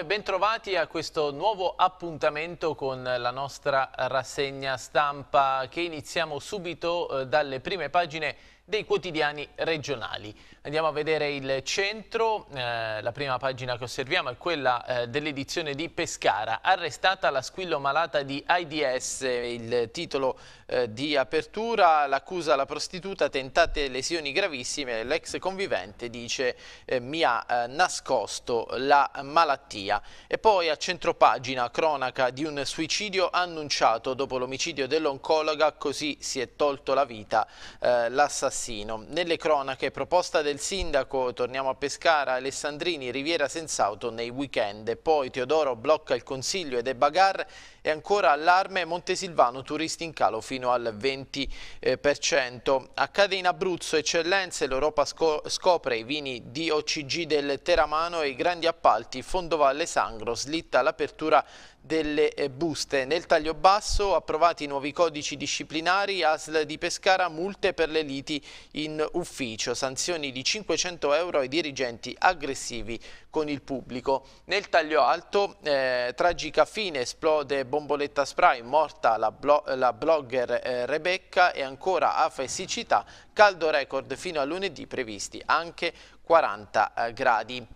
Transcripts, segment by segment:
e bentrovati a questo nuovo appuntamento con la nostra rassegna stampa che iniziamo subito eh, dalle prime pagine dei quotidiani regionali. Andiamo a vedere il centro, eh, la prima pagina che osserviamo è quella eh, dell'edizione di Pescara, arrestata la squillo malata di AIDS, il titolo eh, di apertura, l'accusa la prostituta, tentate lesioni gravissime, l'ex convivente dice eh, mi ha eh, nascosto la malattia. E poi a centro pagina cronaca di un suicidio annunciato dopo l'omicidio dell'oncologa, così si è tolto la vita eh, l'assassino Cassino. Nelle cronache, proposta del sindaco, torniamo a Pescara, Alessandrini, Riviera senza auto nei weekend. Poi Teodoro blocca il consiglio ed è bagar e ancora allarme Montesilvano turisti in calo fino al 20%. Eh, Accade in Abruzzo, eccellenze, l'Europa scopre i vini di OCG del Teramano e i grandi appalti Fondovalle Sangro slitta l'apertura delle eh, buste. Nel taglio basso approvati i nuovi codici disciplinari, ASL di Pescara multe per le liti in ufficio, sanzioni di 500 euro ai dirigenti aggressivi con il pubblico. Nel taglio alto, eh, tragica fine, esplode bomboletta spray, morta la, blo la blogger eh, Rebecca e ancora afa e siccità, caldo record fino a lunedì previsti anche 40 eh, gradi.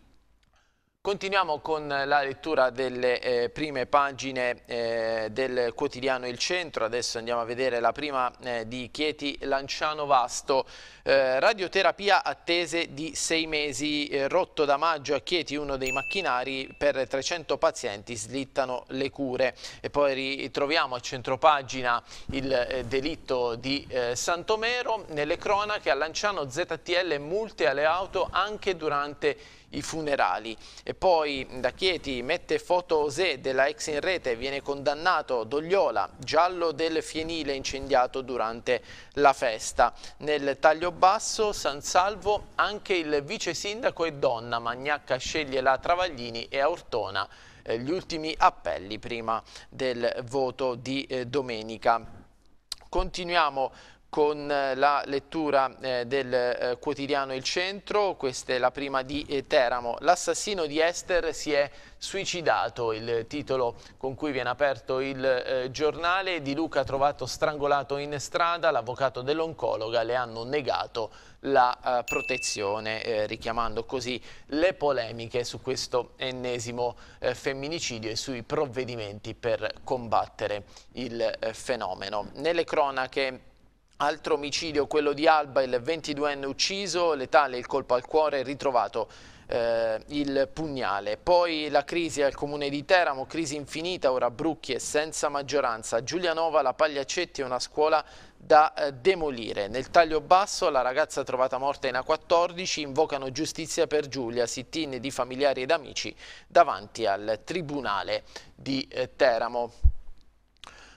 Continuiamo con la lettura delle eh, prime pagine eh, del quotidiano Il Centro, adesso andiamo a vedere la prima eh, di Chieti Lanciano Vasto, eh, radioterapia attese di sei mesi, eh, rotto da maggio a Chieti uno dei macchinari per 300 pazienti slittano le cure e poi ritroviamo a centropagina il eh, delitto di Santomero, nelle cronache a Lanciano ZTL multe alle auto anche durante il i funerali. E poi da Chieti mette foto Osè della ex in rete, viene condannato Dogliola, giallo del fienile incendiato durante la festa. Nel taglio basso San Salvo anche il vice sindaco è donna, Magnacca sceglie la Travaglini e Ortona eh, gli ultimi appelli prima del voto di eh, domenica. Continuiamo con eh, la lettura eh, del eh, quotidiano Il Centro, questa è la prima di Teramo. L'assassino di Esther si è suicidato, il titolo con cui viene aperto il giornale. Di Luca trovato strangolato in strada, l'avvocato dell'oncologa le hanno negato la protezione, richiamando così le polemiche su questo ennesimo femminicidio e sui provvedimenti per combattere il fenomeno. Nelle cronache Altro omicidio, quello di Alba, il 22enne ucciso, letale il colpo al cuore, ritrovato eh, il pugnale. Poi la crisi al comune di Teramo, crisi infinita, ora Brucchi e senza maggioranza. Giulianova, la Pagliacetti è una scuola da eh, demolire. Nel taglio basso la ragazza trovata morta in A14 invocano giustizia per Giulia, sit-in di familiari ed amici davanti al tribunale di eh, Teramo.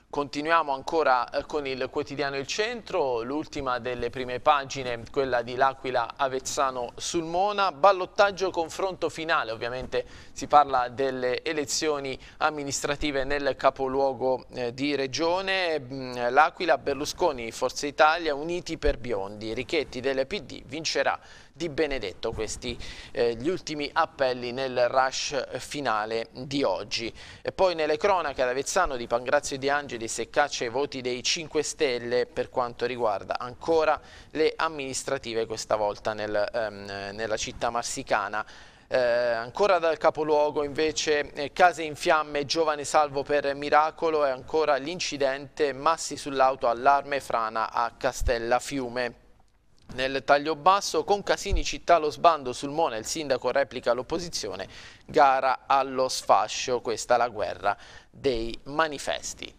Continuiamo ancora eh, con il quotidiano Il Centro, l'ultima delle prime pagine, quella di L'Aquila Avezzano Sulmona, ballottaggio confronto finale, ovviamente si parla delle elezioni amministrative nel capoluogo eh, di regione, mm, L'Aquila, Berlusconi, Forza Italia, uniti per biondi, Richetti del PD vincerà di Benedetto. Questi eh, gli ultimi appelli nel rush finale di oggi. E poi nelle cronache ad Avezzano di Pangrazio Di Angeli se caccia i voti dei 5 Stelle per quanto riguarda ancora le amministrative, questa volta nel, ehm, nella città marsicana. Eh, ancora dal capoluogo invece eh, case in fiamme, giovane salvo per miracolo e ancora l'incidente, massi sull'auto, allarme frana a Castellafiume. Nel taglio basso con Casini città lo sbando sul Mona, il sindaco replica l'opposizione, gara allo sfascio, questa la guerra dei manifesti.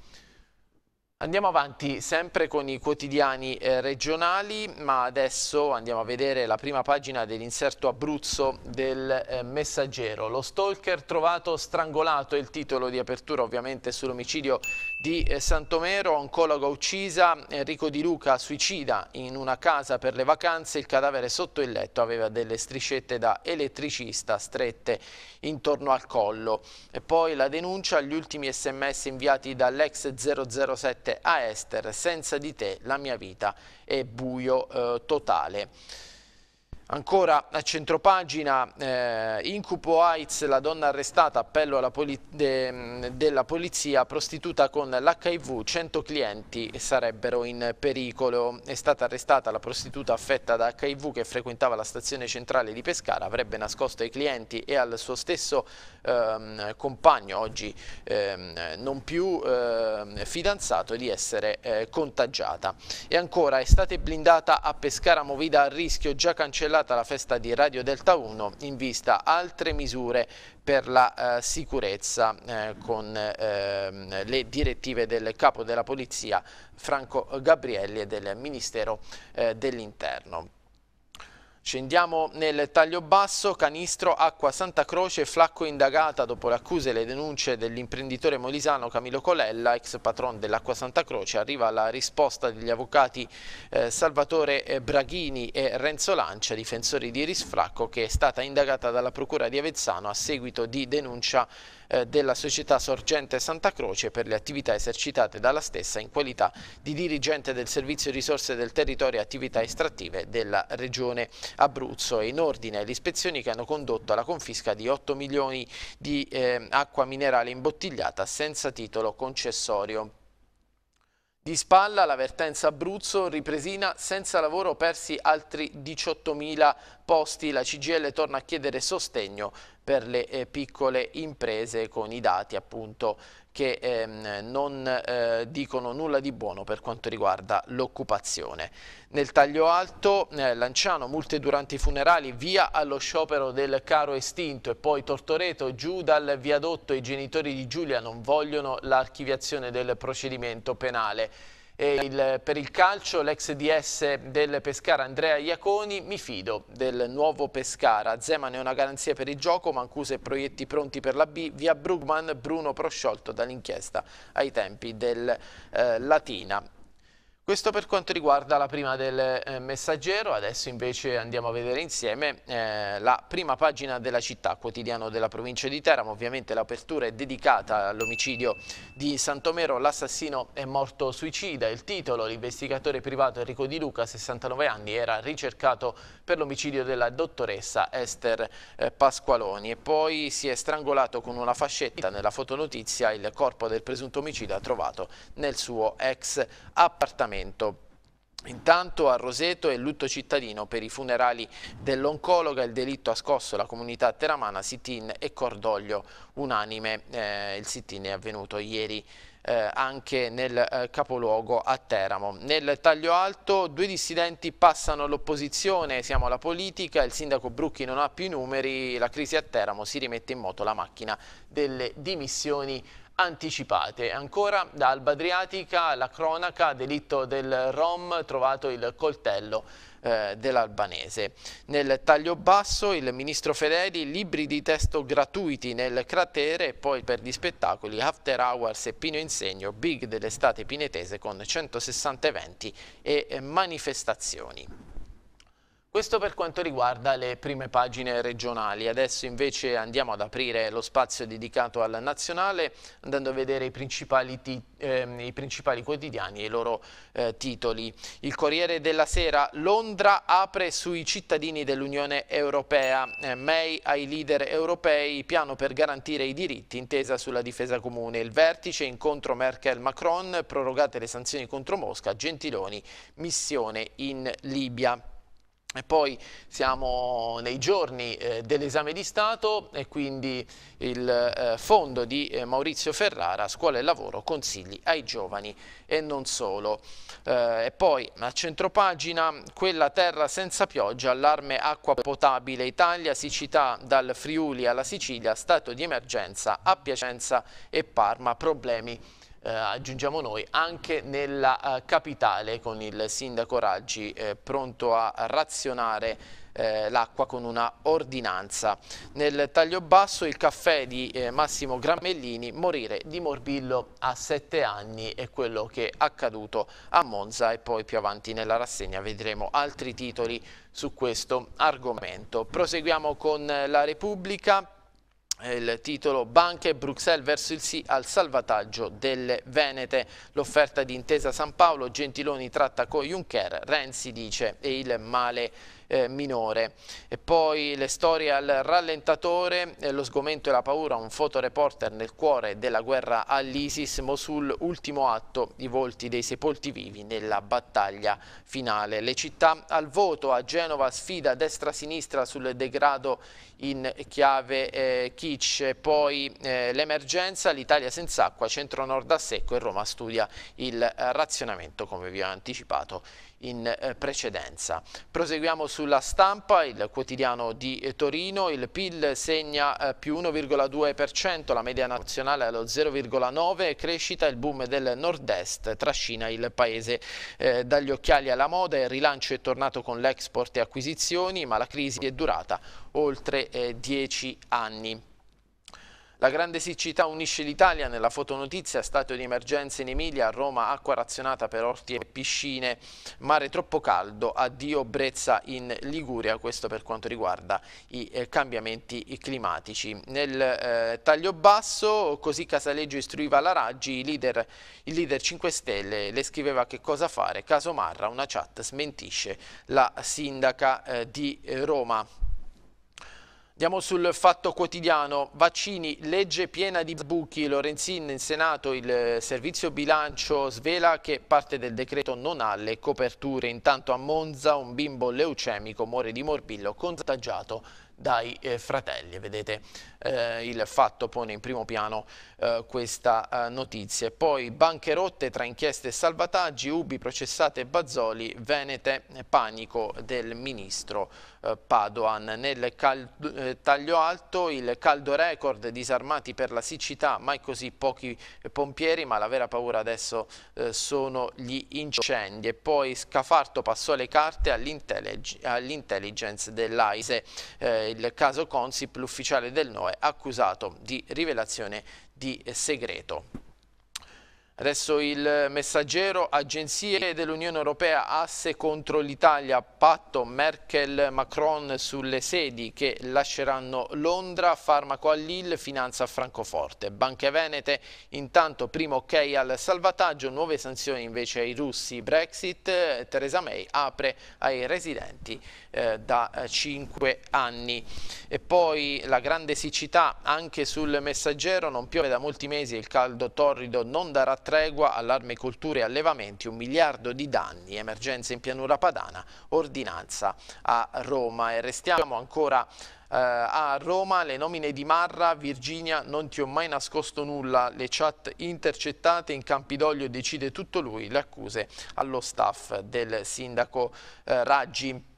Andiamo avanti sempre con i quotidiani eh, regionali, ma adesso andiamo a vedere la prima pagina dell'inserto Abruzzo del eh, Messaggero. Lo stalker trovato strangolato il titolo di apertura ovviamente sull'omicidio di eh, Santomero, oncologa uccisa, Enrico Di Luca suicida in una casa per le vacanze, il cadavere sotto il letto aveva delle striscette da elettricista strette intorno al collo. E poi la denuncia agli ultimi sms inviati dall'ex 007 a Esther, senza di te la mia vita è buio eh, totale. Ancora a centropagina eh, incubo AIDS, la donna arrestata, appello alla poli de, della polizia, prostituta con l'HIV, 100 clienti sarebbero in pericolo. È stata arrestata la prostituta affetta da HIV che frequentava la stazione centrale di Pescara, avrebbe nascosto ai clienti e al suo stesso eh, compagno, oggi eh, non più ehm, fidanzato, di essere eh, contagiata. E ancora, estate blindata a Pescara Movida a rischio, già cancellata celebrata la festa di Radio Delta 1 in vista altre misure per la eh, sicurezza eh, con eh, le direttive del capo della polizia Franco Gabrielli e del Ministero eh, dell'Interno. Scendiamo nel taglio basso, Canistro, Acqua Santa Croce, Flacco indagata dopo le accuse e le denunce dell'imprenditore molisano Camilo Colella, ex patron dell'Acqua Santa Croce. Arriva la risposta degli avvocati eh, Salvatore eh, Braghini e Renzo Lancia, difensori di Iris che è stata indagata dalla Procura di Avezzano a seguito di denuncia eh, della società Sorgente Santa Croce per le attività esercitate dalla stessa in qualità di dirigente del servizio risorse del territorio e attività estrattive della regione Abruzzo e in ordine alle ispezioni che hanno condotto alla confisca di 8 milioni di eh, acqua minerale imbottigliata senza titolo concessorio. Di spalla la vertenza Abruzzo, ripresina senza lavoro persi altri 18.000 posti. La CGL torna a chiedere sostegno per le eh, piccole imprese con i dati appunto che ehm, non eh, dicono nulla di buono per quanto riguarda l'occupazione. Nel taglio alto eh, Lanciano, multe durante i funerali, via allo sciopero del caro estinto e poi Tortoreto giù dal viadotto i genitori di Giulia non vogliono l'archiviazione del procedimento penale il, per il calcio l'ex DS del Pescara Andrea Iaconi, mi fido del nuovo Pescara, Zeman è una garanzia per il gioco, Mancuso e Proietti pronti per la B, via Brugman, Bruno prosciolto dall'inchiesta ai tempi del eh, Latina. Questo per quanto riguarda la prima del eh, messaggero, adesso invece andiamo a vedere insieme eh, la prima pagina della città, quotidiano della provincia di Teramo, ovviamente l'apertura è dedicata all'omicidio di Santomero, l'assassino è morto suicida, il titolo, l'investigatore privato Enrico Di Luca, 69 anni, era ricercato per l'omicidio della dottoressa Esther eh, Pasqualoni e poi si è strangolato con una fascetta nella fotonotizia il corpo del presunto omicida trovato nel suo ex appartamento. Sacramento. Intanto a Roseto è lutto cittadino per i funerali dell'oncologa, il delitto ha scosso la comunità teramana, sit-in e cordoglio unanime, eh, il sit-in è avvenuto ieri eh, anche nel eh, capoluogo a Teramo. Nel taglio alto due dissidenti passano all'opposizione, siamo alla politica, il sindaco Brucchi non ha più i numeri, la crisi a Teramo si rimette in moto la macchina delle dimissioni anticipate. Ancora da Alba Adriatica la cronaca delitto del Rom trovato il coltello eh, dell'albanese. Nel taglio basso il ministro Fedeli libri di testo gratuiti nel cratere e poi per gli spettacoli After Hours e Pino Insegno, big dell'estate pinetese con 160 eventi e eh, manifestazioni. Questo per quanto riguarda le prime pagine regionali. Adesso invece andiamo ad aprire lo spazio dedicato al nazionale andando a vedere i principali, eh, i principali quotidiani e i loro eh, titoli. Il Corriere della Sera, Londra apre sui cittadini dell'Unione Europea, eh, May ai leader europei, piano per garantire i diritti, intesa sulla difesa comune. Il vertice, incontro Merkel-Macron, prorogate le sanzioni contro Mosca, Gentiloni, missione in Libia. E poi siamo nei giorni eh, dell'esame di Stato e quindi il eh, fondo di eh, Maurizio Ferrara, scuola e lavoro, consigli ai giovani e non solo. Eh, e poi a centropagina quella terra senza pioggia, allarme acqua potabile Italia, siccità dal Friuli alla Sicilia, stato di emergenza a Piacenza e Parma, problemi eh, aggiungiamo noi, anche nella eh, capitale con il sindaco Raggi eh, pronto a razionare eh, l'acqua con una ordinanza. Nel taglio basso il caffè di eh, Massimo Grammellini, morire di morbillo a sette anni è quello che è accaduto a Monza e poi più avanti nella rassegna vedremo altri titoli su questo argomento. Proseguiamo con la Repubblica il titolo Banche Bruxelles verso il sì al salvataggio delle Venete. L'offerta di intesa San Paolo, Gentiloni tratta con Juncker, Renzi dice e il male eh, minore. E poi le storie al rallentatore, eh, lo sgomento e la paura, un fotoreporter nel cuore della guerra all'ISIS, Mosul, ultimo atto, i volti dei sepolti vivi nella battaglia finale. Le città al voto, a Genova sfida destra-sinistra sul degrado in chiave eh, kitsch, poi eh, l'emergenza, l'Italia senza acqua, centro-nord a secco e Roma studia il eh, razionamento come vi ho anticipato in eh, precedenza. Proseguiamo sulla stampa, il quotidiano di eh, Torino, il PIL segna eh, più 1,2%, la media nazionale allo 0,9%, crescita, il boom del nord-est trascina il paese dagli occhiali alla moda, il rilancio è tornato con l'export e acquisizioni, ma la crisi è durata oltre 10 anni. La grande siccità unisce l'Italia nella fotonotizia, stato di emergenza in Emilia, a Roma acqua razionata per orti e piscine, mare troppo caldo, addio brezza in Liguria, questo per quanto riguarda i eh, cambiamenti climatici. Nel eh, taglio basso, così Casaleggio istruiva la Raggi, il leader, il leader 5 Stelle le scriveva che cosa fare, caso Marra, una chat smentisce la sindaca eh, di Roma. Andiamo sul fatto quotidiano, vaccini, legge piena di buchi, Lorenzin in Senato, il eh, servizio bilancio svela che parte del decreto non ha le coperture, intanto a Monza un bimbo leucemico muore di morbillo contagiato dai eh, fratelli. Vedete, eh, il fatto pone in primo piano eh, questa eh, notizia. Poi banche rotte tra inchieste e salvataggi, Ubi processate Bazzoli, Venete, panico del ministro eh, Padoan. Nel eh, taglio alto il caldo record disarmati per la siccità, mai così pochi eh, pompieri, ma la vera paura adesso sono gli incendi. E poi Scafarto passò le carte all'intelligence dell'AISE, il caso Consip, l'ufficiale del NOE, accusato di rivelazione di segreto. Adesso il messaggero, agenzie dell'Unione Europea, asse contro l'Italia, patto Merkel-Macron sulle sedi che lasceranno Londra, farmaco a Lille, finanza a Francoforte. Banche Venete, intanto primo ok al salvataggio, nuove sanzioni invece ai russi, Brexit, Theresa May apre ai residenti eh, da 5 eh, anni. E poi la grande siccità anche sul messaggero, non piove da molti mesi, il caldo torrido non darà tregua, allarme colture e allevamenti, un miliardo di danni, emergenza in pianura padana, ordinanza a Roma. E restiamo ancora Uh, a Roma le nomine di Marra, Virginia, non ti ho mai nascosto nulla, le chat intercettate in Campidoglio decide tutto lui, le accuse allo staff del sindaco uh, Raggi.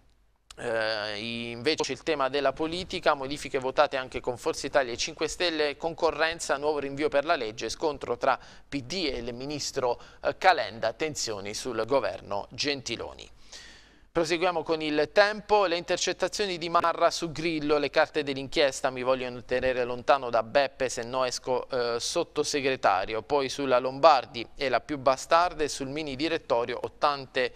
Eh, invece il tema della politica, modifiche votate anche con Forza Italia e 5 Stelle, concorrenza, nuovo rinvio per la legge, scontro tra PD e il ministro eh, Calenda, tensioni sul governo Gentiloni. Proseguiamo con il tempo, le intercettazioni di Marra su Grillo, le carte dell'inchiesta mi vogliono tenere lontano da Beppe se no esco eh, sottosegretario, poi sulla Lombardi e la più bastarda e sul mini direttorio 80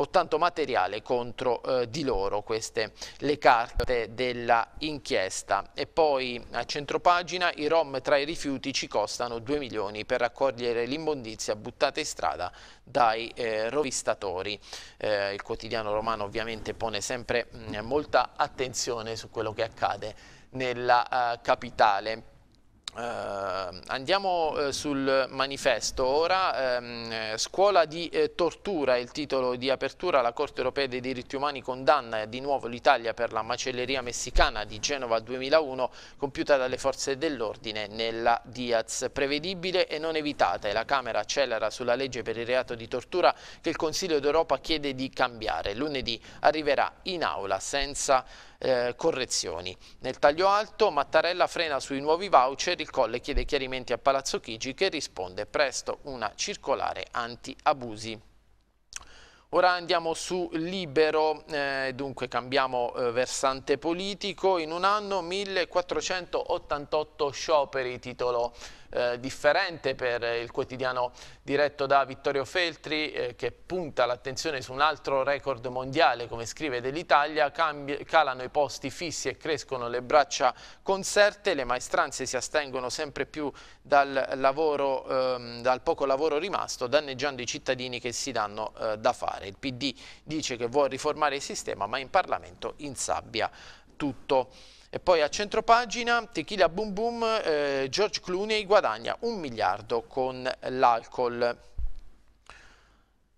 o tanto materiale contro eh, di loro. Queste le carte dell'inchiesta. E poi a centropagina i rom tra i rifiuti ci costano 2 milioni per raccogliere l'immondizia buttata in strada dai eh, rovistatori. Eh, il quotidiano romano ovviamente pone sempre mh, mm, molta attenzione su quello che accade nella uh, capitale. Uh, andiamo uh, sul manifesto ora, ehm, scuola di eh, tortura, il titolo di apertura, la Corte Europea dei Diritti Umani condanna di nuovo l'Italia per la macelleria messicana di Genova 2001 compiuta dalle forze dell'ordine nella Diaz, prevedibile e non evitata e la Camera accelera sulla legge per il reato di tortura che il Consiglio d'Europa chiede di cambiare, lunedì arriverà in aula senza eh, correzioni. Nel taglio alto Mattarella frena sui nuovi voucher, il Colle chiede chiarimenti a Palazzo Chigi che risponde presto una circolare anti-abusi. Ora andiamo su Libero, eh, dunque cambiamo eh, versante politico, in un anno 1488 scioperi, titolo eh, differente per il quotidiano diretto da Vittorio Feltri eh, che punta l'attenzione su un altro record mondiale come scrive dell'Italia, calano i posti fissi e crescono le braccia concerte, le maestranze si astengono sempre più dal, lavoro, ehm, dal poco lavoro rimasto danneggiando i cittadini che si danno eh, da fare. Il PD dice che vuole riformare il sistema ma in Parlamento insabbia tutto. E poi a centropagina Tequila Boom Boom, eh, George Clooney guadagna un miliardo con l'alcol.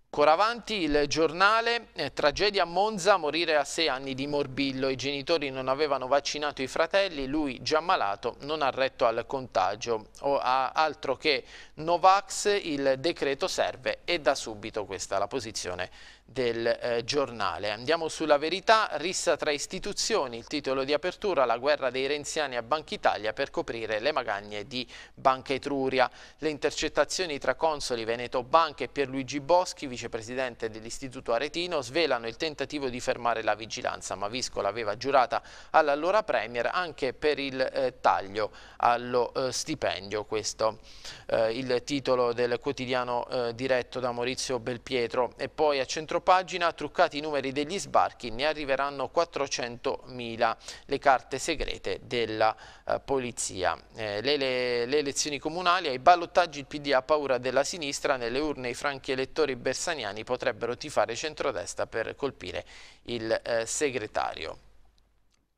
Ancora avanti il giornale, eh, tragedia a Monza, morire a sei anni di morbillo, i genitori non avevano vaccinato i fratelli, lui già malato non ha retto al contagio. O, a, altro che Novax, il decreto serve e da subito questa è la posizione del eh, giornale. Andiamo sulla verità, rissa tra istituzioni, il titolo di apertura, la guerra dei renziani a Banca Italia per coprire le magagne di Banca Etruria. Le intercettazioni tra consoli Veneto Banca e Pierluigi Boschi, vicepresidente dell'istituto aretino, svelano il tentativo di fermare la vigilanza, ma Visco l'aveva giurata all'allora Premier anche per il eh, taglio allo eh, stipendio. Questo eh, il titolo del quotidiano eh, diretto da Maurizio Belpietro. E poi a centro pagina truccati i numeri degli sbarchi, ne arriveranno 400.000 le carte segrete della eh, polizia. Eh, le, le, le, elezioni comunali, ai ballottaggi il PD ha paura della sinistra, nelle urne i franchi elettori bersaniani potrebbero tifare centrodestra per colpire il eh, segretario.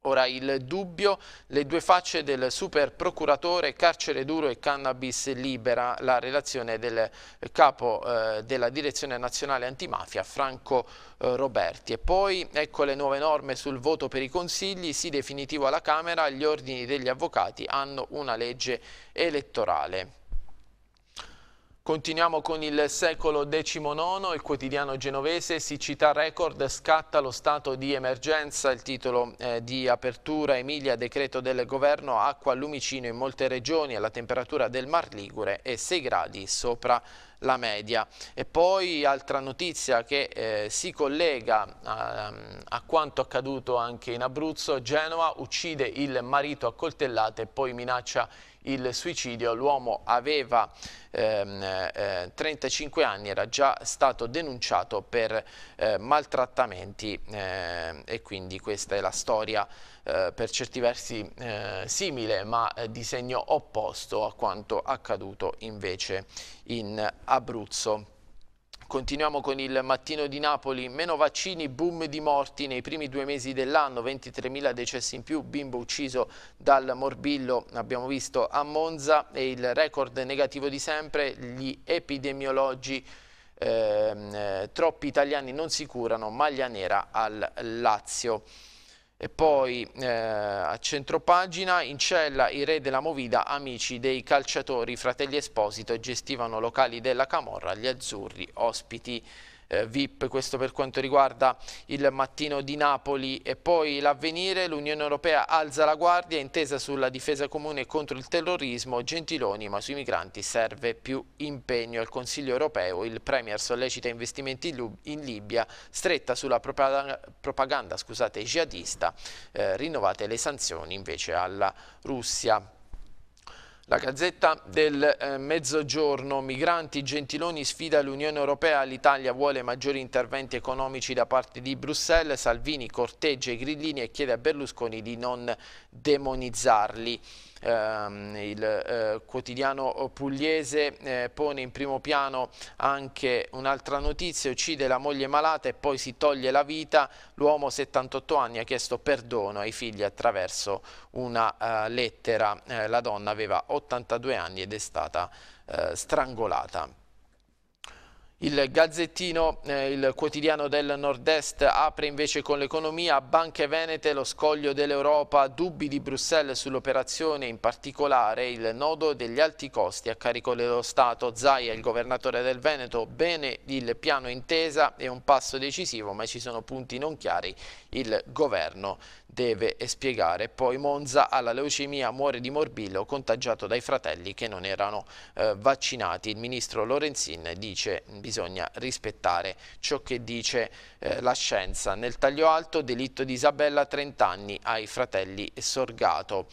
Ora il dubbio, le due facce del super procuratore, carcere duro e cannabis libera, la relazione del eh, capo eh, della direzione nazionale antimafia Franco eh, Roberti. E poi ecco le nuove norme sul voto per i consigli, sì definitivo alla Camera, gli ordini degli avvocati hanno una legge elettorale. Continuiamo con il secolo XIX, il quotidiano genovese siccità record scatta lo stato di emergenza, il titolo eh, di apertura Emilia decreto del governo acqua al lumicino in molte regioni alla temperatura del Mar Ligure e 6 gradi sopra la media. E poi altra notizia che eh, si collega a, ehm, a, quanto accaduto anche in Abruzzo, Genova uccide il marito a coltellate e poi minaccia il il suicidio, l'uomo aveva ehm, eh, 35 anni, era già stato denunciato per eh, maltrattamenti eh, e quindi questa è la storia eh, per certi versi eh, simile ma eh, di segno opposto a quanto accaduto invece in Abruzzo. Continuiamo con il mattino di Napoli, meno vaccini, boom di morti nei primi due mesi dell'anno, 23.000 decessi in più, bimbo ucciso dal morbillo, abbiamo visto a Monza e il record negativo di sempre, gli epidemiologi ehm, eh, troppi italiani non si curano, maglia nera al Lazio. E poi eh, a centropagina in cella i re della movida, amici dei calciatori, fratelli Esposito, gestivano locali della Camorra, gli azzurri, ospiti eh, VIP, questo per quanto riguarda il mattino di Napoli e poi l'avvenire, l'Unione Europea alza la guardia, intesa sulla difesa comune contro il terrorismo, Gentiloni, ma sui migranti serve più impegno. Al Consiglio Europeo il Premier sollecita investimenti in Libia, stretta sulla propaganda, scusate, jihadista, eh, rinnovate le sanzioni invece alla Russia. La Gazzetta del eh, Mezzogiorno, migranti, Gentiloni sfida l'Unione Europea, l'Italia vuole maggiori interventi economici da parte di Bruxelles, Salvini corteggia i grillini e chiede a Berlusconi di non demonizzarli. Ehm, il eh, quotidiano pugliese eh, pone in primo piano anche un'altra notizia, uccide la moglie malata e poi si toglie la vita, l'uomo 78 anni ha chiesto perdono ai figli attraverso una eh, lettera, la donna aveva 82 anni ed è stata strangolata. Il Gazzettino, eh, il quotidiano del nord-est, apre invece con l'economia. Banche Venete, lo scoglio dell'Europa, dubbi di Bruxelles sull'operazione, in particolare il nodo degli alti costi a carico dello Stato. Zaia, il governatore del Veneto, bene il piano intesa è un passo decisivo, ma ci sono punti non chiari. Il governo deve spiegare. Poi Monza alla leucemia muore di morbillo contagiato dai fratelli che non erano eh, vaccinati. Il ministro Lorenzin dice bisogna bisogna rispettare ciò che dice eh, la scienza. Nel taglio alto delitto di Isabella 30 anni ai fratelli Sorgato.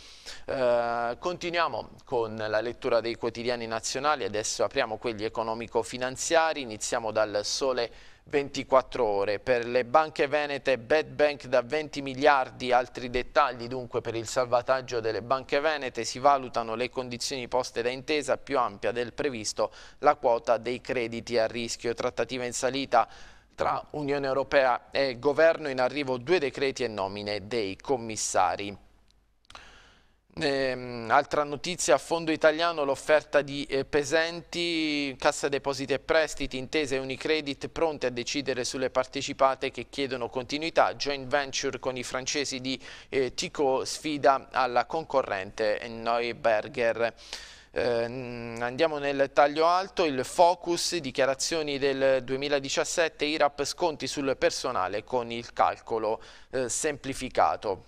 Eh, continuiamo con la lettura dei quotidiani nazionali, adesso apriamo quelli economico-finanziari, iniziamo dal Sole 24 ore. Per le banche venete bad bank da 20 miliardi, altri dettagli dunque per il salvataggio delle banche venete si valutano le condizioni poste da intesa più ampia del previsto, la quota dei crediti a rischio, trattativa in salita tra Unione Europea e Governo in arrivo due decreti e nomine dei commissari. Eh, altra notizia, a fondo italiano l'offerta di eh, Pesenti, Cassa Depositi e Prestiti, Intesa e Unicredit pronte a decidere sulle partecipate che chiedono continuità, joint venture con i francesi di eh, Tico sfida alla concorrente Neuberger. Eh, andiamo nel taglio alto, il focus, dichiarazioni del 2017, IRAP sconti sul personale con il calcolo eh, semplificato.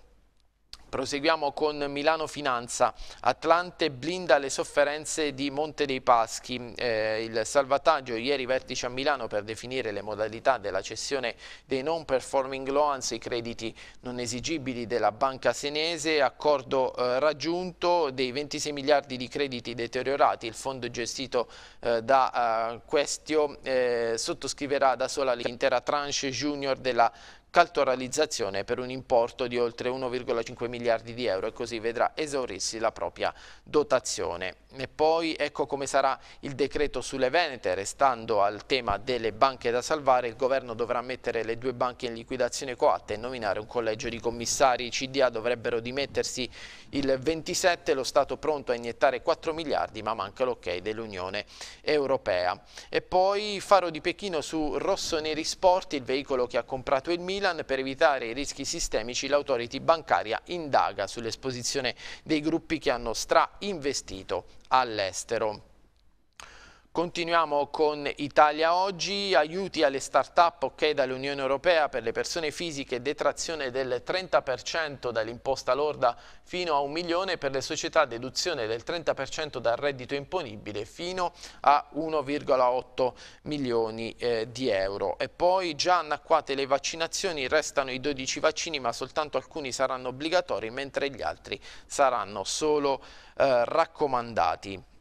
Proseguiamo con Milano Finanza. Atlante blinda le sofferenze di Monte dei Paschi. Eh, il salvataggio ieri vertice a Milano per definire le modalità della cessione dei non performing loans, i crediti non esigibili della banca senese, accordo eh, raggiunto dei 26 miliardi di crediti deteriorati. Il fondo gestito eh, da eh, Questio eh, sottoscriverà da sola l'intera tranche junior della caltoralizzazione per un importo di oltre 1,5 miliardi di euro e così vedrà esaurirsi la propria dotazione. E poi ecco come sarà il decreto sulle Venete, restando al tema delle banche da salvare, il governo dovrà mettere le due banche in liquidazione coatta e nominare un collegio di commissari. I CDA dovrebbero dimettersi il 27 lo Stato pronto a iniettare 4 miliardi ma manca l'ok dell'Unione Europea. E poi Faro di Pechino su Rosso Neri Sport, il veicolo che ha comprato il Milan per evitare i rischi sistemici l'autority bancaria indaga sull'esposizione dei gruppi che hanno strainvestito all'estero. Continuiamo con Italia Oggi, aiuti alle start-up ok dall'Unione Europea per le persone fisiche, detrazione del 30% dall'imposta lorda fino a un milione, per le società deduzione del 30% dal reddito imponibile fino a 1,8 milioni eh, di euro. E poi già annacquate le vaccinazioni, restano i 12 vaccini ma soltanto alcuni saranno obbligatori mentre gli altri saranno solo eh, raccomandati.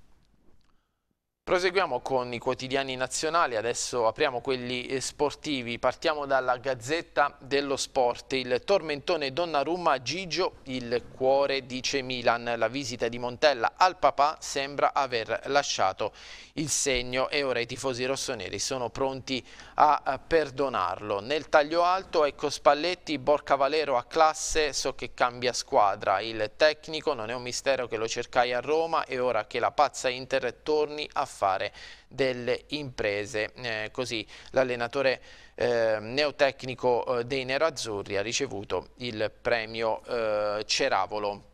Proseguiamo con i quotidiani nazionali, adesso apriamo quelli eh, sportivi. Partiamo dalla Gazzetta dello Sport. Il tormentone Donnarumma Gigio, il cuore dice Milan. La visita di Montella al papà sembra aver lasciato il segno e ora i tifosi rossoneri sono pronti a perdonarlo. Nel taglio alto ecco Spalletti, Borca Valero a classe, so che cambia squadra. Il tecnico non è un mistero che lo cercai a Roma e ora che la pazza Inter torni a fare delle imprese. Eh, così l'allenatore eh, neotecnico eh, dei Nerazzurri ha ricevuto il premio eh, Ceravolo.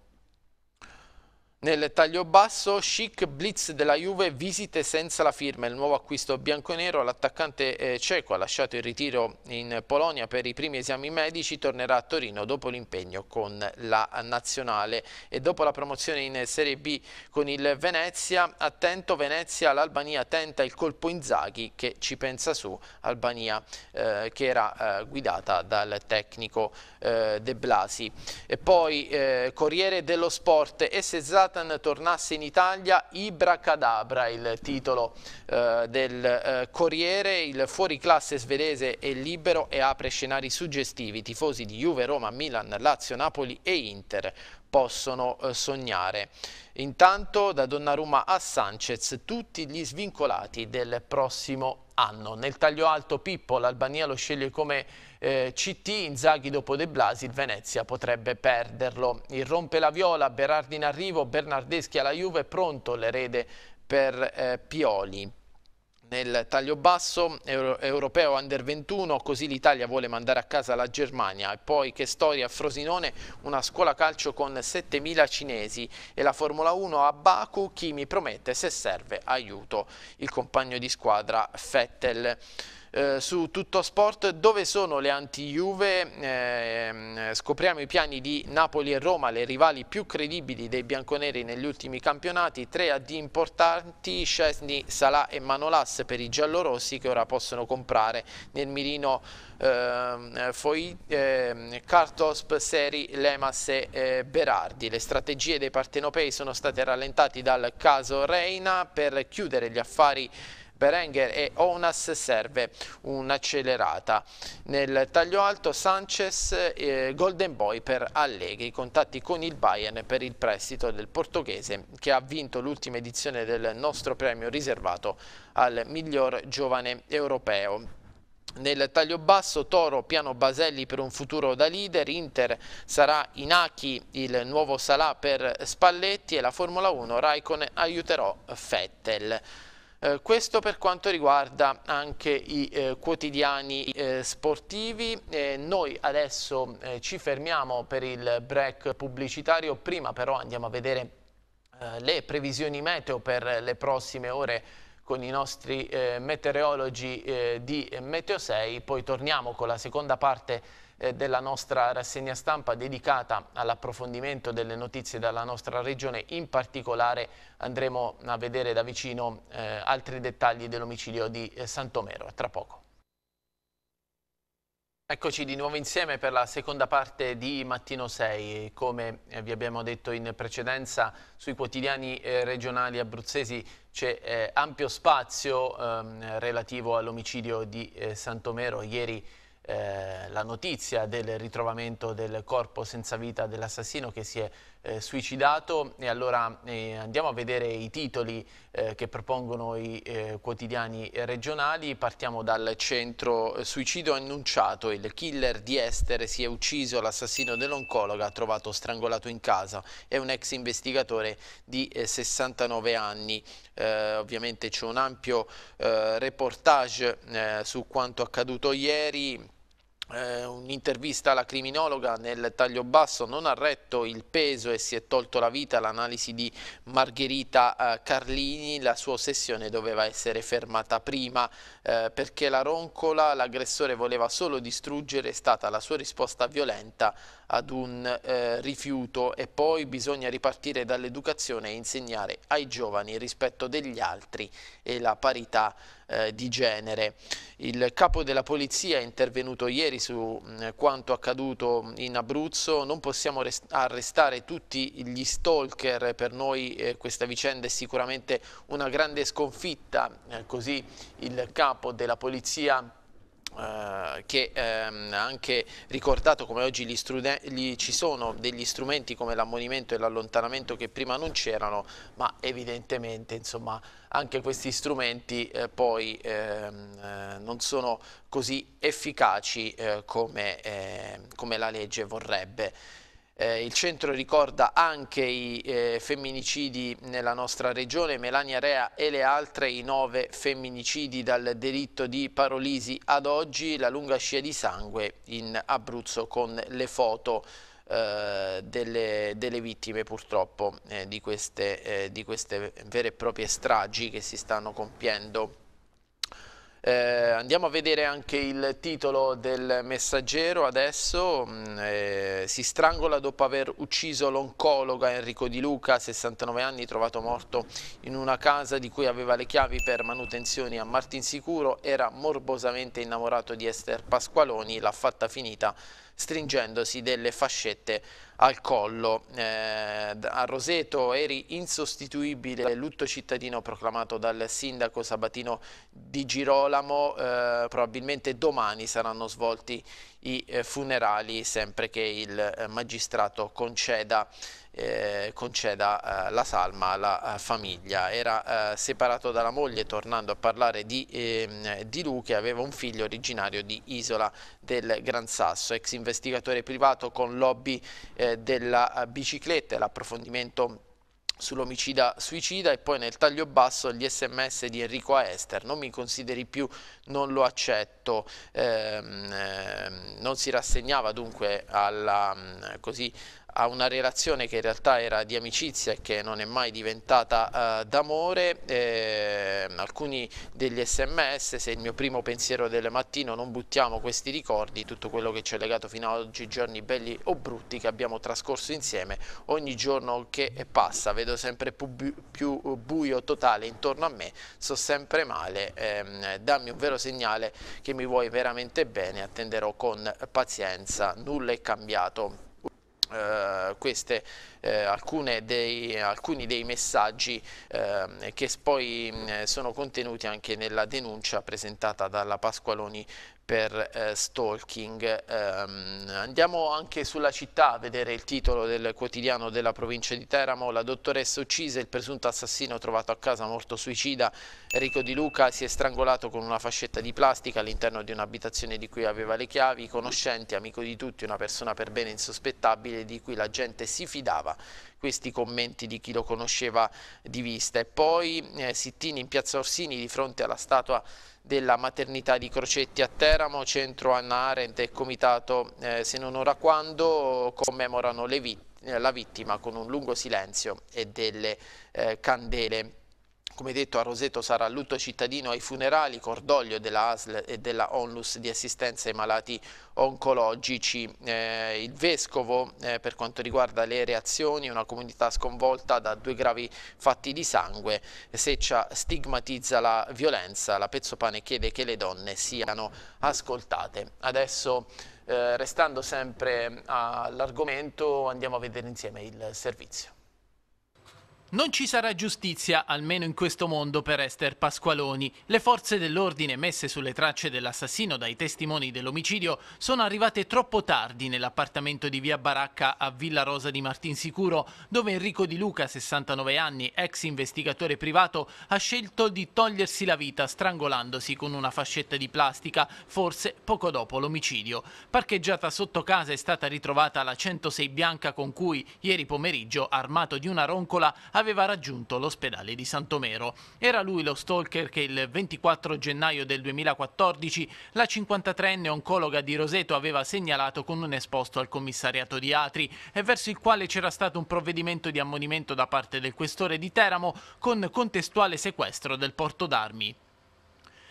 Nel taglio basso, chic blitz della Juve, visite senza la firma, il nuovo acquisto bianconero, l'attaccante eh, ceco ha lasciato il ritiro in Polonia per i primi esami medici, tornerà a Torino dopo l'impegno con la nazionale e dopo la promozione in Serie B con il Venezia, attento Venezia, l'Albania tenta il colpo Inzaghi che ci pensa su, Albania eh, che era eh, guidata dal tecnico eh, De Blasi. E poi eh, Corriere dello Sport e Sezzato Zlatan tornasse in Italia, Ibra Cadabra il titolo eh, del eh, Corriere, il fuoriclasse svedese è libero e apre scenari suggestivi, tifosi di Juve, Roma, Milan, Lazio, Napoli e Inter possono eh, sognare. Intanto da Donnarumma a Sanchez tutti gli svincolati del prossimo anno. Nel taglio alto Pippo l'Albania lo sceglie come eh, CT, Inzaghi dopo De Blasi, il Venezia potrebbe perderlo. Irrompe la viola, Berardi in arrivo, Bernardeschi alla Juve, pronto l'erede per eh, Pioli nel taglio basso Euro europeo under 21 così l'Italia vuole mandare a casa la Germania e poi che storia a Frosinone una scuola calcio con 7000 cinesi e la Formula 1 a Baku chi mi promette se serve aiuto il compagno di squadra Vettel. Eh, su Tutto Sport dove sono le anti-Juve, eh, ehm, scopriamo i piani di Napoli e Roma, le rivali più credibili dei bianconeri negli ultimi campionati, tre ad importanti, Scesni, Salà e Manolas per i giallorossi che ora possono comprare nel mirino eh, Foi, eh, Cartosp, Seri, Lemas e eh, Berardi. Le strategie dei partenopei sono state rallentate dal caso Reina per chiudere gli affari per e Onas serve un'accelerata. Nel taglio alto Sanchez, eh, Golden Boy per Allegri, i contatti con il Bayern per il prestito del portoghese che ha vinto l'ultima edizione del nostro premio riservato al miglior giovane europeo. Nel taglio basso Toro, Piano Baselli per un futuro da leader, Inter sarà Inaki il nuovo Salà per Spalletti e la Formula 1 Raikkonen aiuterò Vettel. Eh, questo per quanto riguarda anche i eh, quotidiani eh, sportivi. Eh, noi adesso eh, ci fermiamo per il break pubblicitario, prima però andiamo a vedere eh, le previsioni meteo per le prossime ore con i nostri meteorologi di Meteo 6, poi torniamo con la seconda parte eh, della nostra rassegna stampa dedicata all'approfondimento delle notizie dalla nostra regione, in particolare andremo a vedere da vicino eh, altri dettagli dell'omicidio di eh, Santomero. A tra poco. Eccoci di nuovo insieme per la seconda parte di Mattino 6. Come eh, vi abbiamo detto in precedenza, sui quotidiani eh, regionali abruzzesi c'è ampio spazio ehm, relativo all'omicidio di Santomero. Ieri eh, la notizia del ritrovamento del corpo senza vita dell'assassino che si è eh, suicidato e allora eh, andiamo a vedere i titoli eh, che propongono i eh, quotidiani regionali. Partiamo dal centro eh, suicidio annunciato, il killer di Ester si è ucciso, l'assassino dell'oncologa trovato strangolato in casa, è un ex investigatore di 69 anni. ovviamente c'è un ampio reportage su quanto accaduto ieri eh, un'intervista alla criminologa nel taglio basso non ha retto il peso e si è tolto la vita l'analisi di Margherita eh, Carlini la sua ossessione doveva essere fermata prima eh, perché la roncola l'aggressore voleva solo distruggere è stata la sua risposta violenta ad un eh, rifiuto e poi bisogna ripartire dall'educazione e insegnare ai giovani il rispetto degli altri e la parità eh, di genere. Il capo della polizia è intervenuto ieri su mh, mm, quanto accaduto in Abruzzo, non possiamo arrestare tutti gli stalker, per noi eh, questa vicenda è sicuramente una grande sconfitta, eh, così il capo della polizia eh, che ehm, anche ricordato come oggi gli gli, ci sono degli strumenti come l'ammonimento e l'allontanamento che prima non c'erano, ma evidentemente insomma, anche questi strumenti eh, poi ehm, eh, non sono così efficaci eh, come, come la legge vorrebbe. Eh, il centro ricorda anche i eh, femminicidi nella nostra regione, Melania Rea e le altre, i nove femminicidi dal delitto di Parolisi ad oggi, la lunga scia di sangue in Abruzzo con le foto eh, delle, delle, vittime purtroppo eh, di queste, eh, di queste vere e proprie stragi che si stanno compiendo eh, andiamo a vedere anche il titolo del messaggero adesso, mm, eh, si strangola dopo aver ucciso l'oncologa Enrico Di Luca, 69 anni, trovato morto in una casa di cui aveva le chiavi per manutenzioni a Martinsicuro, era morbosamente innamorato di Esther Pasqualoni, l'ha fatta finita stringendosi delle fascette al collo. Eh, a Roseto eri insostituibile, lutto cittadino proclamato dal sindaco Sabatino Di Girolamo, eh, probabilmente domani saranno svolti i eh, funerali sempre che il eh, magistrato conceda eh, conceda eh, la salma alla eh, famiglia. Era separato dalla moglie, tornando a parlare di, ehm, di Luca, aveva un figlio originario di Isola del Gran Sasso, ex investigatore privato con lobby della bicicletta, l'approfondimento sull'omicida suicida e poi nel taglio basso gli sms di Enrico a Ester non mi consideri più, non lo accetto ehm, ehm non si rassegnava dunque alla, mm, così, a una relazione che in realtà era di amicizia e che non è mai diventata uh, d'amore. Eh, alcuni degli sms, se il mio primo pensiero del mattino non buttiamo questi ricordi, tutto quello che ci è legato fino ad oggi, giorni belli o brutti che abbiamo trascorso insieme, ogni giorno che passa vedo sempre più, più buio totale intorno a me, so sempre male, eh, dammi un vero segnale che mi vuoi veramente bene, attenderò con pazienza, nulla è cambiato. Eh, queste eh, dei, alcuni dei messaggi eh, che poi mh, mm, sono contenuti anche nella denuncia presentata dalla Pasqualoni per eh, stalking. Um, andiamo anche sulla città a vedere il titolo del quotidiano della provincia di Teramo, la dottoressa uccisa, il presunto assassino trovato a casa morto suicida, Enrico Di Luca si è strangolato con una fascetta di plastica all'interno di un'abitazione di cui aveva le chiavi, conoscente, amico di tutti, una persona per bene insospettabile di cui la gente si fidava ricordava questi commenti di chi lo conosceva di vista. E poi eh, Sittini in piazza Orsini di fronte alla statua della maternità di Crocetti a Teramo, centro Anna Arendt e comitato eh, Se non ora quando commemorano vitt la vittima con un lungo silenzio e delle eh, candele come detto a Roseto sarà lutto cittadino ai funerali, cordoglio della ASL e della ONLUS di assistenza ai malati oncologici. Eh, il Vescovo eh, per quanto riguarda le reazioni, una comunità sconvolta da due gravi fatti di sangue, Seccia stigmatizza la violenza, la Pezzopane chiede che le donne siano ascoltate. Adesso eh, restando sempre eh, all'argomento andiamo a vedere insieme il servizio. Non ci sarà giustizia, almeno in questo mondo, per Esther Pasqualoni. Le forze dell'ordine messe sulle tracce dell'assassino dai testimoni dell'omicidio sono arrivate troppo tardi nell'appartamento di via Baracca a Villa Rosa di Martinsicuro, dove Enrico Di Luca, 69 anni, ex investigatore privato, ha scelto di togliersi la vita strangolandosi con una fascetta di plastica, forse poco dopo l'omicidio. Parcheggiata sotto casa è stata ritrovata la 106 bianca con cui, ieri pomeriggio, armato di una roncola, aveva raggiunto l'ospedale di Santomero. Era lui lo stalker che il 24 gennaio del 2014 la 53enne oncologa di Roseto aveva segnalato con un esposto al commissariato di Atri e verso il quale c'era stato un provvedimento di ammonimento da parte del questore di Teramo con contestuale sequestro del porto d'armi.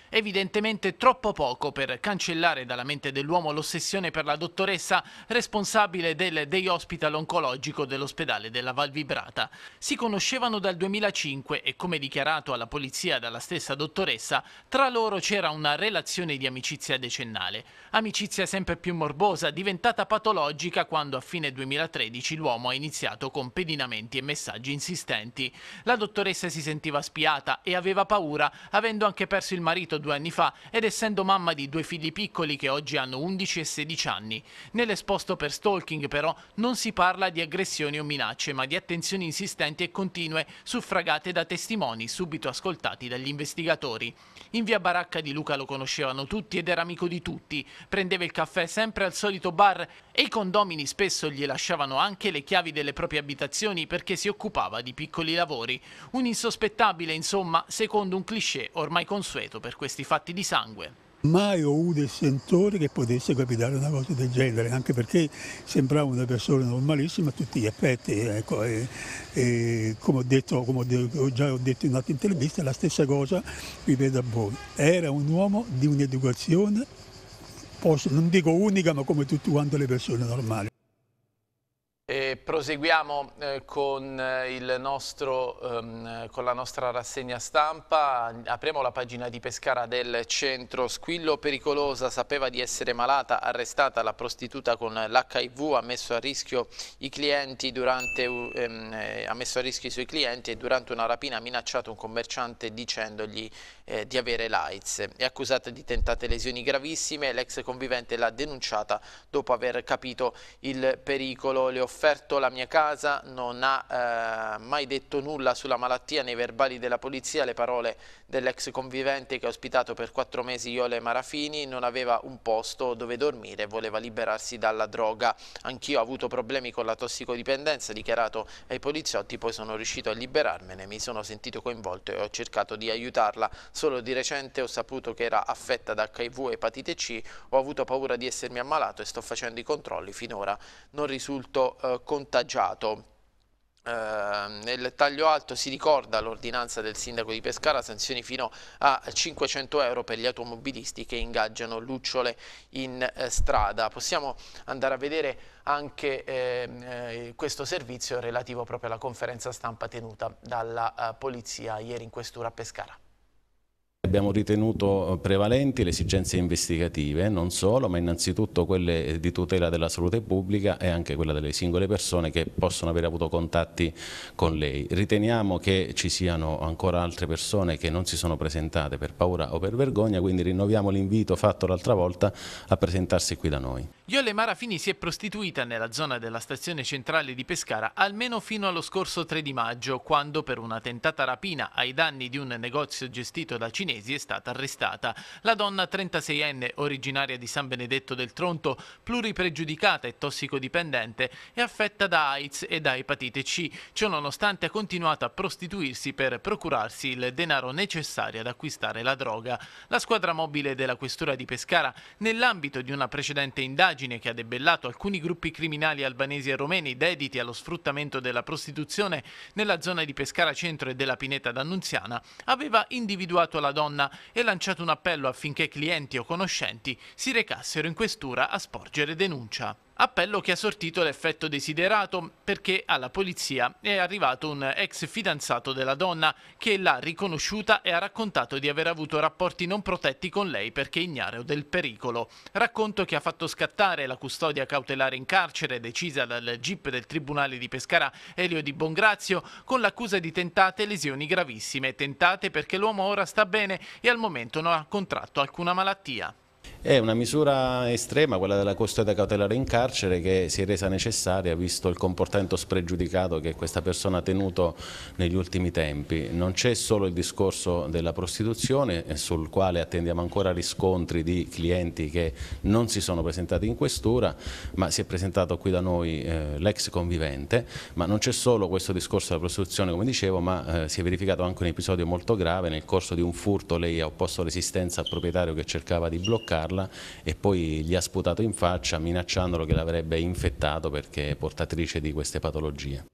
Evidentemente troppo poco per cancellare dalla mente dell'uomo l'ossessione per la dottoressa responsabile del Day Hospital Oncologico dell'ospedale della Val Vibrata. Si conoscevano dal 2005 e come dichiarato alla polizia dalla stessa dottoressa, tra loro c'era una relazione di amicizia decennale. Amicizia sempre più morbosa, diventata patologica quando a fine 2013 l'uomo ha iniziato con pedinamenti e messaggi insistenti. La dottoressa si sentiva spiata e aveva paura, avendo anche perso il marito morto due anni fa ed essendo mamma di due figli piccoli che oggi hanno 11 e 16 anni. Nell'esposto per stalking però non si parla di aggressioni o minacce, ma di attenzioni insistenti e continue suffragate da testimoni subito ascoltati dagli investigatori. In via Baracca di Luca lo conoscevano tutti ed era amico di tutti. Prendeva il caffè sempre al solito bar e i condomini spesso gli lasciavano anche le chiavi delle proprie abitazioni perché si occupava di piccoli lavori. Un insospettabile, insomma, secondo un cliché ormai consueto per questi fatti di sangue mai ho avuto il sentore che potesse capitare una cosa del genere, anche perché sembrava una persona normalissima a tutti gli effetti. Ecco, e, e come, ho detto, come ho già ho detto in un'altra intervista, la stessa cosa ripeto a voi. Era un uomo di un'educazione, posso, non dico unica, ma come tutte le persone normali. E proseguiamo eh, con, eh, nostro, ehm, con, la nostra rassegna stampa, apriamo la pagina di Pescara del centro. Squillo pericolosa, sapeva di essere malata, arrestata la prostituta con l'HIV, ehm, eh, ha messo a rischio i suoi clienti e durante una rapina ha minacciato un commerciante dicendogli eh, di avere l'AIDS. È accusata di tentate lesioni gravissime, l'ex convivente l'ha denunciata dopo aver capito il pericolo. Le offerto la mia casa, non ha eh, mai detto nulla sulla malattia nei verbali della polizia, le parole dell'ex convivente che ha ospitato per quattro mesi Iole Marafini, non aveva un posto dove dormire, voleva liberarsi dalla droga. Anch'io ho avuto problemi con la tossicodipendenza, dichiarato ai poliziotti, poi sono riuscito a liberarmene, mi sono sentito coinvolto e ho cercato di aiutarla. Solo di recente ho saputo che era affetta da HIV e epatite C, ho avuto paura di essermi ammalato e sto facendo i controlli finora. Non risulto eh, eh, contagiato. Eh, nel taglio alto si ricorda l'ordinanza del sindaco di Pescara, sanzioni fino a 500 euro per gli automobilisti che ingaggiano lucciole in eh, strada. Possiamo andare a vedere anche ehm, eh, questo servizio relativo proprio alla conferenza stampa tenuta dalla eh, polizia ieri in questura a Pescara. Abbiamo ritenuto eh, prevalenti le esigenze investigative, non solo, ma innanzitutto quelle eh, di tutela della salute pubblica e anche quella delle singole persone che possono aver avuto contatti con lei. Riteniamo che ci siano ancora altre persone che non si sono presentate per paura o per vergogna, quindi rinnoviamo l'invito fatto l'altra volta a presentarsi qui da noi. Iole Marafini si è prostituita nella zona della stazione centrale di Pescara almeno fino allo scorso 3 di maggio, quando per una tentata rapina ai danni di un negozio gestito da cinesi è stata arrestata. La donna 36enne, originaria di San Benedetto del Tronto, pluripregiudicata e tossicodipendente, è affetta da AIDS e da epatite C. Ciononostante ha continuato a prostituirsi per procurarsi il denaro necessario ad acquistare la droga. La squadra mobile della questura di Pescara, nell'ambito di una precedente indagine, un'indagine che ha debellato alcuni gruppi criminali albanesi e romeni dediti allo sfruttamento della prostituzione nella zona di Pescara Centro e della Pineta d'Annunziana, aveva individuato la donna e lanciato un appello affinché clienti o conoscenti si recassero in questura a sporgere denuncia. Appello che ha sortito l'effetto desiderato perché alla polizia è arrivato un ex fidanzato della donna che l'ha riconosciuta e ha raccontato di aver avuto rapporti non protetti con lei perché ignaro del pericolo. Racconto che ha fatto scattare la custodia cautelare in carcere decisa dal GIP del Tribunale di Pescara Elio di Bongrazio con l'accusa di tentate lesioni gravissime, tentate perché l'uomo ora sta bene e al momento non ha contratto alcuna malattia. È una misura estrema quella della custodia cautelare in carcere che si è resa necessaria visto il comportamento spregiudicato che questa persona ha tenuto negli ultimi tempi. Non c'è solo il discorso della prostituzione eh, sul quale attendiamo ancora riscontri di clienti che non si sono presentati in questura ma si è presentato qui da noi eh, l'ex convivente ma non c'è solo questo discorso della prostituzione come dicevo ma eh, si è verificato anche un episodio molto grave nel corso di un furto lei ha opposto resistenza al proprietario che cercava di bloccare toccarla e poi gli ha sputato in faccia minacciandolo che l'avrebbe infettato perché è portatrice di queste patologie.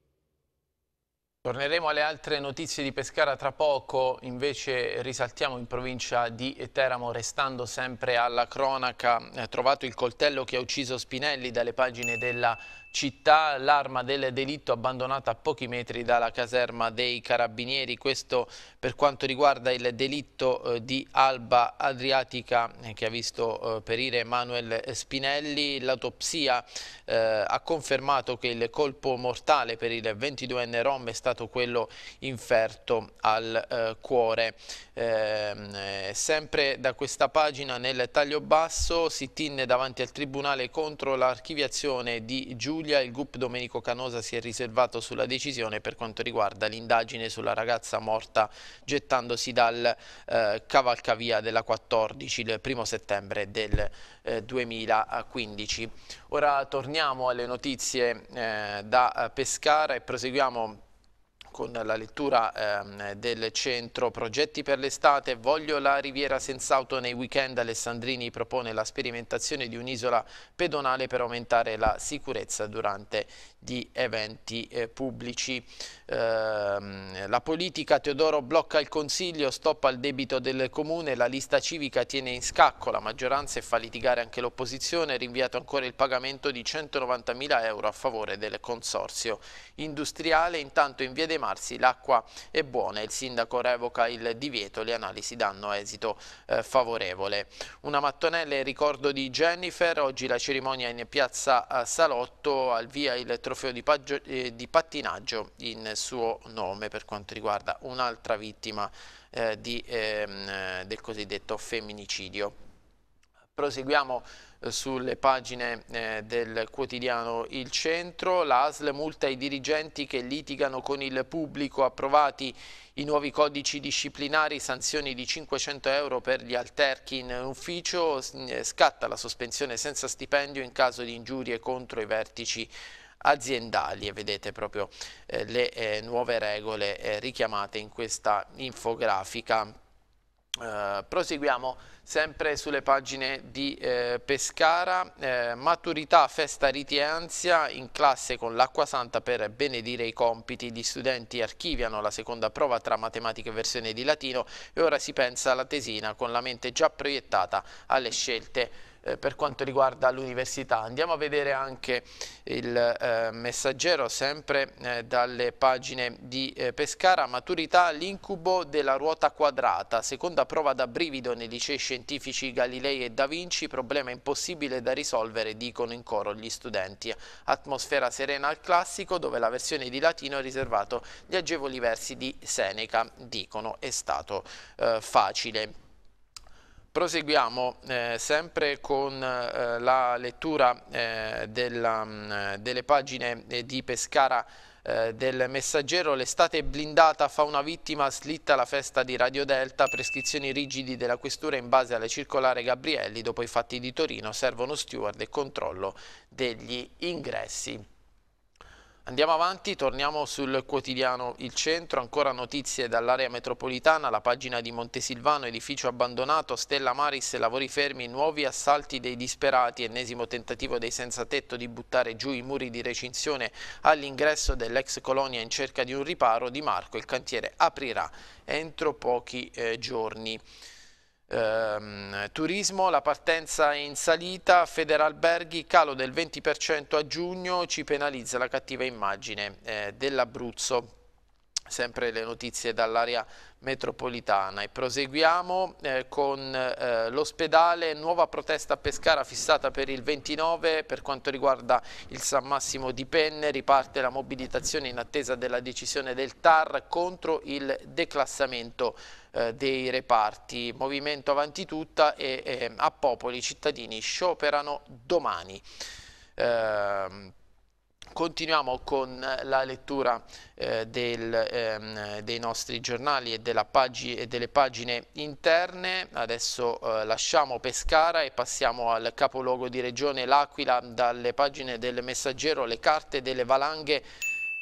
Torneremo alle altre notizie di Pescara tra poco, invece risaltiamo in provincia di Teramo, restando sempre alla cronaca, è eh, trovato il coltello che ha ucciso Spinelli dalle pagine della città, l'arma del delitto abbandonata a pochi metri dalla caserma dei Carabinieri. Questo per quanto riguarda il delitto eh, di Alba Adriatica eh, che ha visto eh, perire Manuel Spinelli. L'autopsia ha confermato che il colpo mortale per il 22enne Rom è stato quello inferto al cuore. Ehm, sempre da questa pagina nel taglio basso si tinne davanti al Tribunale contro l'archiviazione di Giulio Puglia, il GUP Domenico Canosa si è riservato sulla decisione per quanto riguarda l'indagine sulla ragazza morta gettandosi dal eh, cavalcavia della 14 il primo settembre del eh, 2015. Ora torniamo alle notizie eh, da eh, Pescara e proseguiamo con la lettura ehm, del centro Progetti per l'estate, voglio la riviera senza auto nei weekend, Alessandrini propone la sperimentazione di un'isola pedonale per aumentare la sicurezza durante di eventi eh, pubblici. Eh, la politica Teodoro blocca il Consiglio, stoppa il debito del Comune, la lista civica tiene in scacco la maggioranza e fa litigare anche l'opposizione, rinviato ancora il pagamento di 190.000 euro a favore del consorzio industriale. Intanto in Via dei Marsi l'acqua è buona, il sindaco revoca il divieto, le analisi danno esito eh, favorevole. Una mattonella in ricordo di Jennifer, oggi la cerimonia in piazza eh, Salotto, al via il trofeo trofeo di, paggio, eh, di pattinaggio in suo nome per quanto riguarda un'altra vittima eh, di, ehm, eh, del cosiddetto femminicidio. Proseguiamo eh, sulle pagine eh, del quotidiano Il Centro, l'ASL multa i dirigenti che litigano con il pubblico, approvati i nuovi codici disciplinari, sanzioni di 500 euro per gli alterchi in ufficio, scatta la sospensione senza stipendio in caso di ingiurie contro i vertici aziendali e vedete proprio eh, le eh, nuove regole eh, richiamate in questa infografica. Eh, proseguiamo sempre sulle pagine di eh, Pescara, eh, maturità festa riti e ansia in classe con l'acqua santa per benedire i compiti, gli studenti archiviano la seconda prova tra matematica e versione di latino e ora si pensa alla tesina con la mente già proiettata alle scelte eh, per quanto riguarda l'università. Andiamo a vedere anche il eh, messaggero sempre eh, dalle pagine di eh, Pescara, maturità l'incubo della ruota quadrata, seconda prova da brivido nei licei scientifici Galilei e Da Vinci, problema impossibile da risolvere dicono in coro gli studenti. Atmosfera serena al classico dove la versione di latino è riservato gli agevoli versi di Seneca, dicono è stato eh, facile. Proseguiamo eh, sempre con eh, la lettura eh, della, mm, delle pagine eh, di Pescara eh, del messaggero l'estate blindata fa una vittima slitta la festa di Radio Delta prescrizioni rigidi della questura in base alla circolare Gabrielli dopo i fatti di Torino servono steward e controllo degli ingressi Andiamo avanti, torniamo sul quotidiano Il Centro, ancora notizie dall'area metropolitana, la pagina di Montesilvano, edificio abbandonato, Stella Maris, lavori fermi, nuovi assalti dei disperati, ennesimo tentativo dei senza tetto di buttare giù i muri di recinzione all'ingresso dell'ex colonia in cerca di un riparo di Marco, il cantiere aprirà entro pochi eh, giorni ehm, turismo, la partenza è in salita, Federalberghi, calo del 20% a giugno, ci penalizza la cattiva immagine eh, dell'Abruzzo sempre le notizie dall'area metropolitana e proseguiamo eh, con eh, l'ospedale nuova protesta a Pescara fissata per il 29 per quanto riguarda il San Massimo di Penne riparte la mobilitazione in attesa della decisione del TAR contro il declassamento eh, dei reparti. Movimento avanti tutta e, e a Popoli i cittadini scioperano domani. Eh, Continuiamo con la lettura eh, del, ehm, dei nostri giornali e, e, delle pagine interne. Adesso eh, lasciamo Pescara e passiamo al capoluogo di regione L'Aquila. Dalle pagine del Messaggero le carte delle valanghe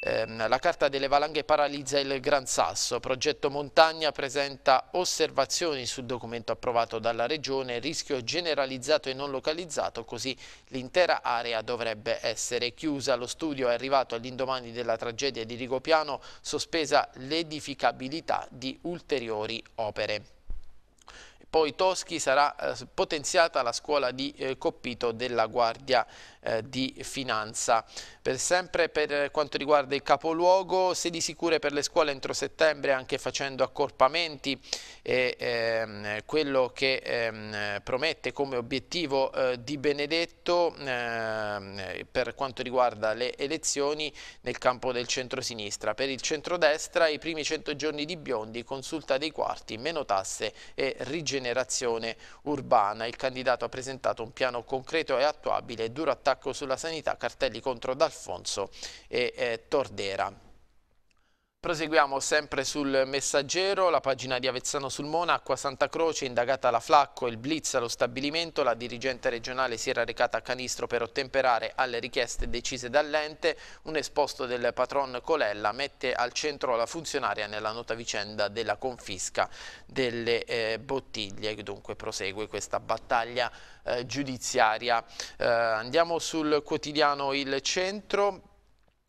Ehm, la carta delle valanghe paralizza il Gran Sasso. Progetto Montagna presenta osservazioni sul documento approvato dalla Regione, rischio generalizzato e non localizzato, così l'intera area dovrebbe essere chiusa. Lo studio è arrivato all'indomani della tragedia di Rigopiano, sospesa l'edificabilità di ulteriori opere poi Toschi sarà eh, potenziata la scuola di eh, Coppito della Guardia eh, di finanza. Per sempre per quanto riguarda il capoluogo, sedi sicure per le scuole entro settembre anche facendo accorpamenti e ehm, quello che ehm, promette come obiettivo eh, di Benedetto ehm, per quanto riguarda le elezioni nel campo del centro-sinistra. Per il centro-destra i primi 100 giorni di Biondi, consulta dei quarti, meno tasse e rigenerazione urbana. Il candidato ha presentato un piano concreto e attuabile duro attacco attacco sulla sanità, cartelli contro D'Alfonso e eh, Tordera. Proseguiamo sempre sul messaggero, la pagina di Avezzano sul Mona, Acqua Santa Croce, indagata la Flacco, il blitz allo stabilimento, la dirigente regionale si era recata a Canistro per ottemperare alle richieste decise dall'ente, un esposto del patron Colella mette al centro la funzionaria nella nota vicenda della confisca delle eh, bottiglie, dunque prosegue questa battaglia eh, giudiziaria. Eh, andiamo sul quotidiano Il Centro,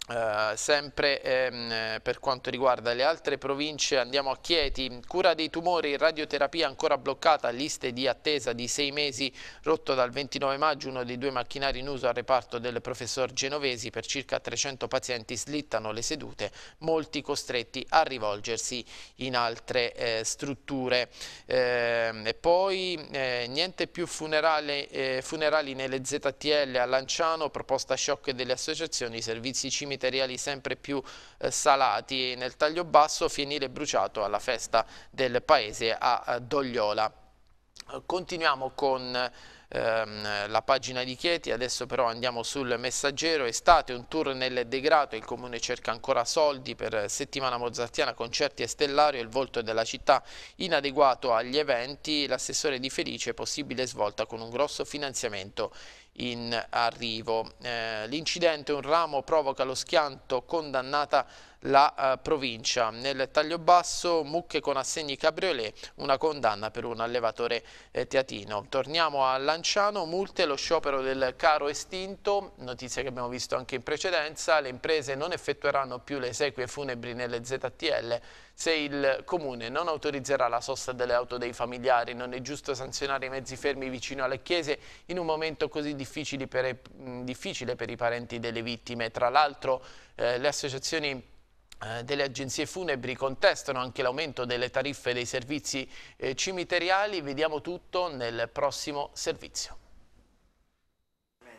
Uh, sempre ehm, per quanto riguarda le altre province andiamo a Chieti, cura dei tumori, radioterapia ancora bloccata, liste di attesa di sei mesi, rotto dal 29 maggio uno dei due macchinari in uso al reparto del professor Genovesi per circa 300 pazienti slittano le sedute, molti costretti a rivolgersi in altre eh, strutture. Eh, e poi eh, niente più funerale, eh, funerali nelle ZTL a Lanciano, proposta shock delle associazioni, servizi cimiteri materiali sempre più eh, salati nel taglio basso, finire bruciato alla festa del paese a eh, Dogliola. Continuiamo con ehm, la pagina di Chieti, adesso però andiamo sul messaggero, estate un tour nel degrado, il comune cerca ancora soldi per settimana mozartiana, concerti e stellario, il volto della città inadeguato agli eventi, l'assessore di Felice possibile svolta con un grosso finanziamento in arrivo. Eh, L'incidente, un ramo provoca lo schianto condannata la eh, provincia. Nel taglio basso mucche con assegni cabriolet, una condanna per un allevatore eh, teatino. Torniamo a Lanciano, multe, lo sciopero del caro estinto, notizia che abbiamo visto anche in precedenza, le imprese non effettueranno più le esequie funebri nelle ZTL se il comune non autorizzerà la sosta delle auto dei familiari. Non è giusto sanzionare i mezzi fermi vicino alle chiese in un momento così difficile per, mh, difficile per i parenti delle vittime. Tra l'altro eh, le associazioni eh, delle agenzie funebri contestano anche l'aumento delle tariffe dei servizi eh, cimiteriali. Vediamo tutto nel prossimo servizio.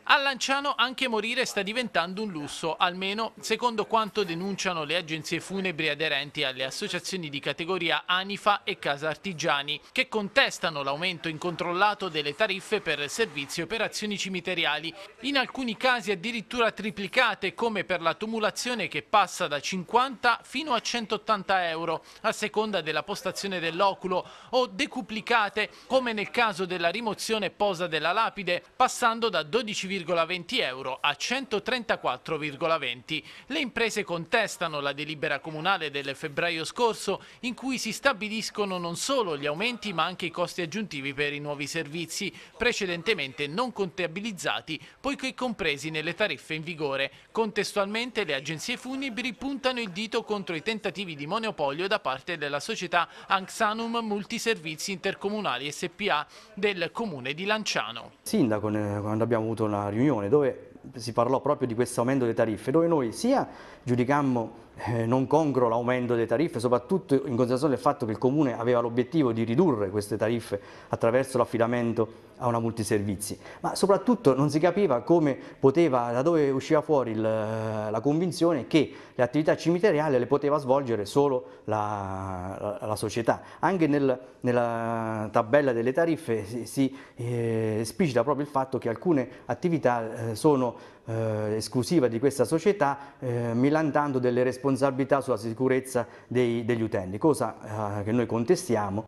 A Lanciano anche morire sta diventando un lusso, almeno secondo quanto denunciano le agenzie funebri aderenti alle associazioni di categoria Anifa e Casa Artigiani, che contestano l'aumento incontrollato delle tariffe per servizi e operazioni cimiteriali, in alcuni casi addirittura triplicate come per la tumulazione che passa da 50 fino a 180 euro, a seconda della postazione dell'oculo, o decuplicate come nel caso della rimozione posa della lapide, passando da 12,5 120,20 euro a 134,20. Le imprese contestano la delibera comunale del febbraio scorso in cui si stabiliscono non solo gli aumenti ma anche i costi aggiuntivi per i nuovi servizi precedentemente non contabilizzati poiché compresi nelle tariffe in vigore. Contestualmente le agenzie funibri puntano il dito contro i tentativi di monopolio da parte della società Anxanum Multiservizi Intercomunali SPA del comune di Lanciano. sindaco, quando abbiamo avuto una riunione dove si parlò proprio di questo aumento delle tariffe, dove noi sia giudicammo eh, non congruo l'aumento delle tariffe, soprattutto in considerazione del fatto che il Comune aveva l'obiettivo di ridurre queste tariffe attraverso l'affidamento a una multiservizi, ma soprattutto non si capiva come poteva, da dove usciva fuori il, eh, la convinzione che le attività cimiteriali le poteva svolgere solo la, la, la società. Anche nel, nella tabella delle tariffe si, si eh, esplicita proprio il fatto che alcune attività eh, sono eh, esclusiva di questa società eh, milantando delle responsabilità sulla sicurezza dei, degli utenti, cosa eh, che noi contestiamo.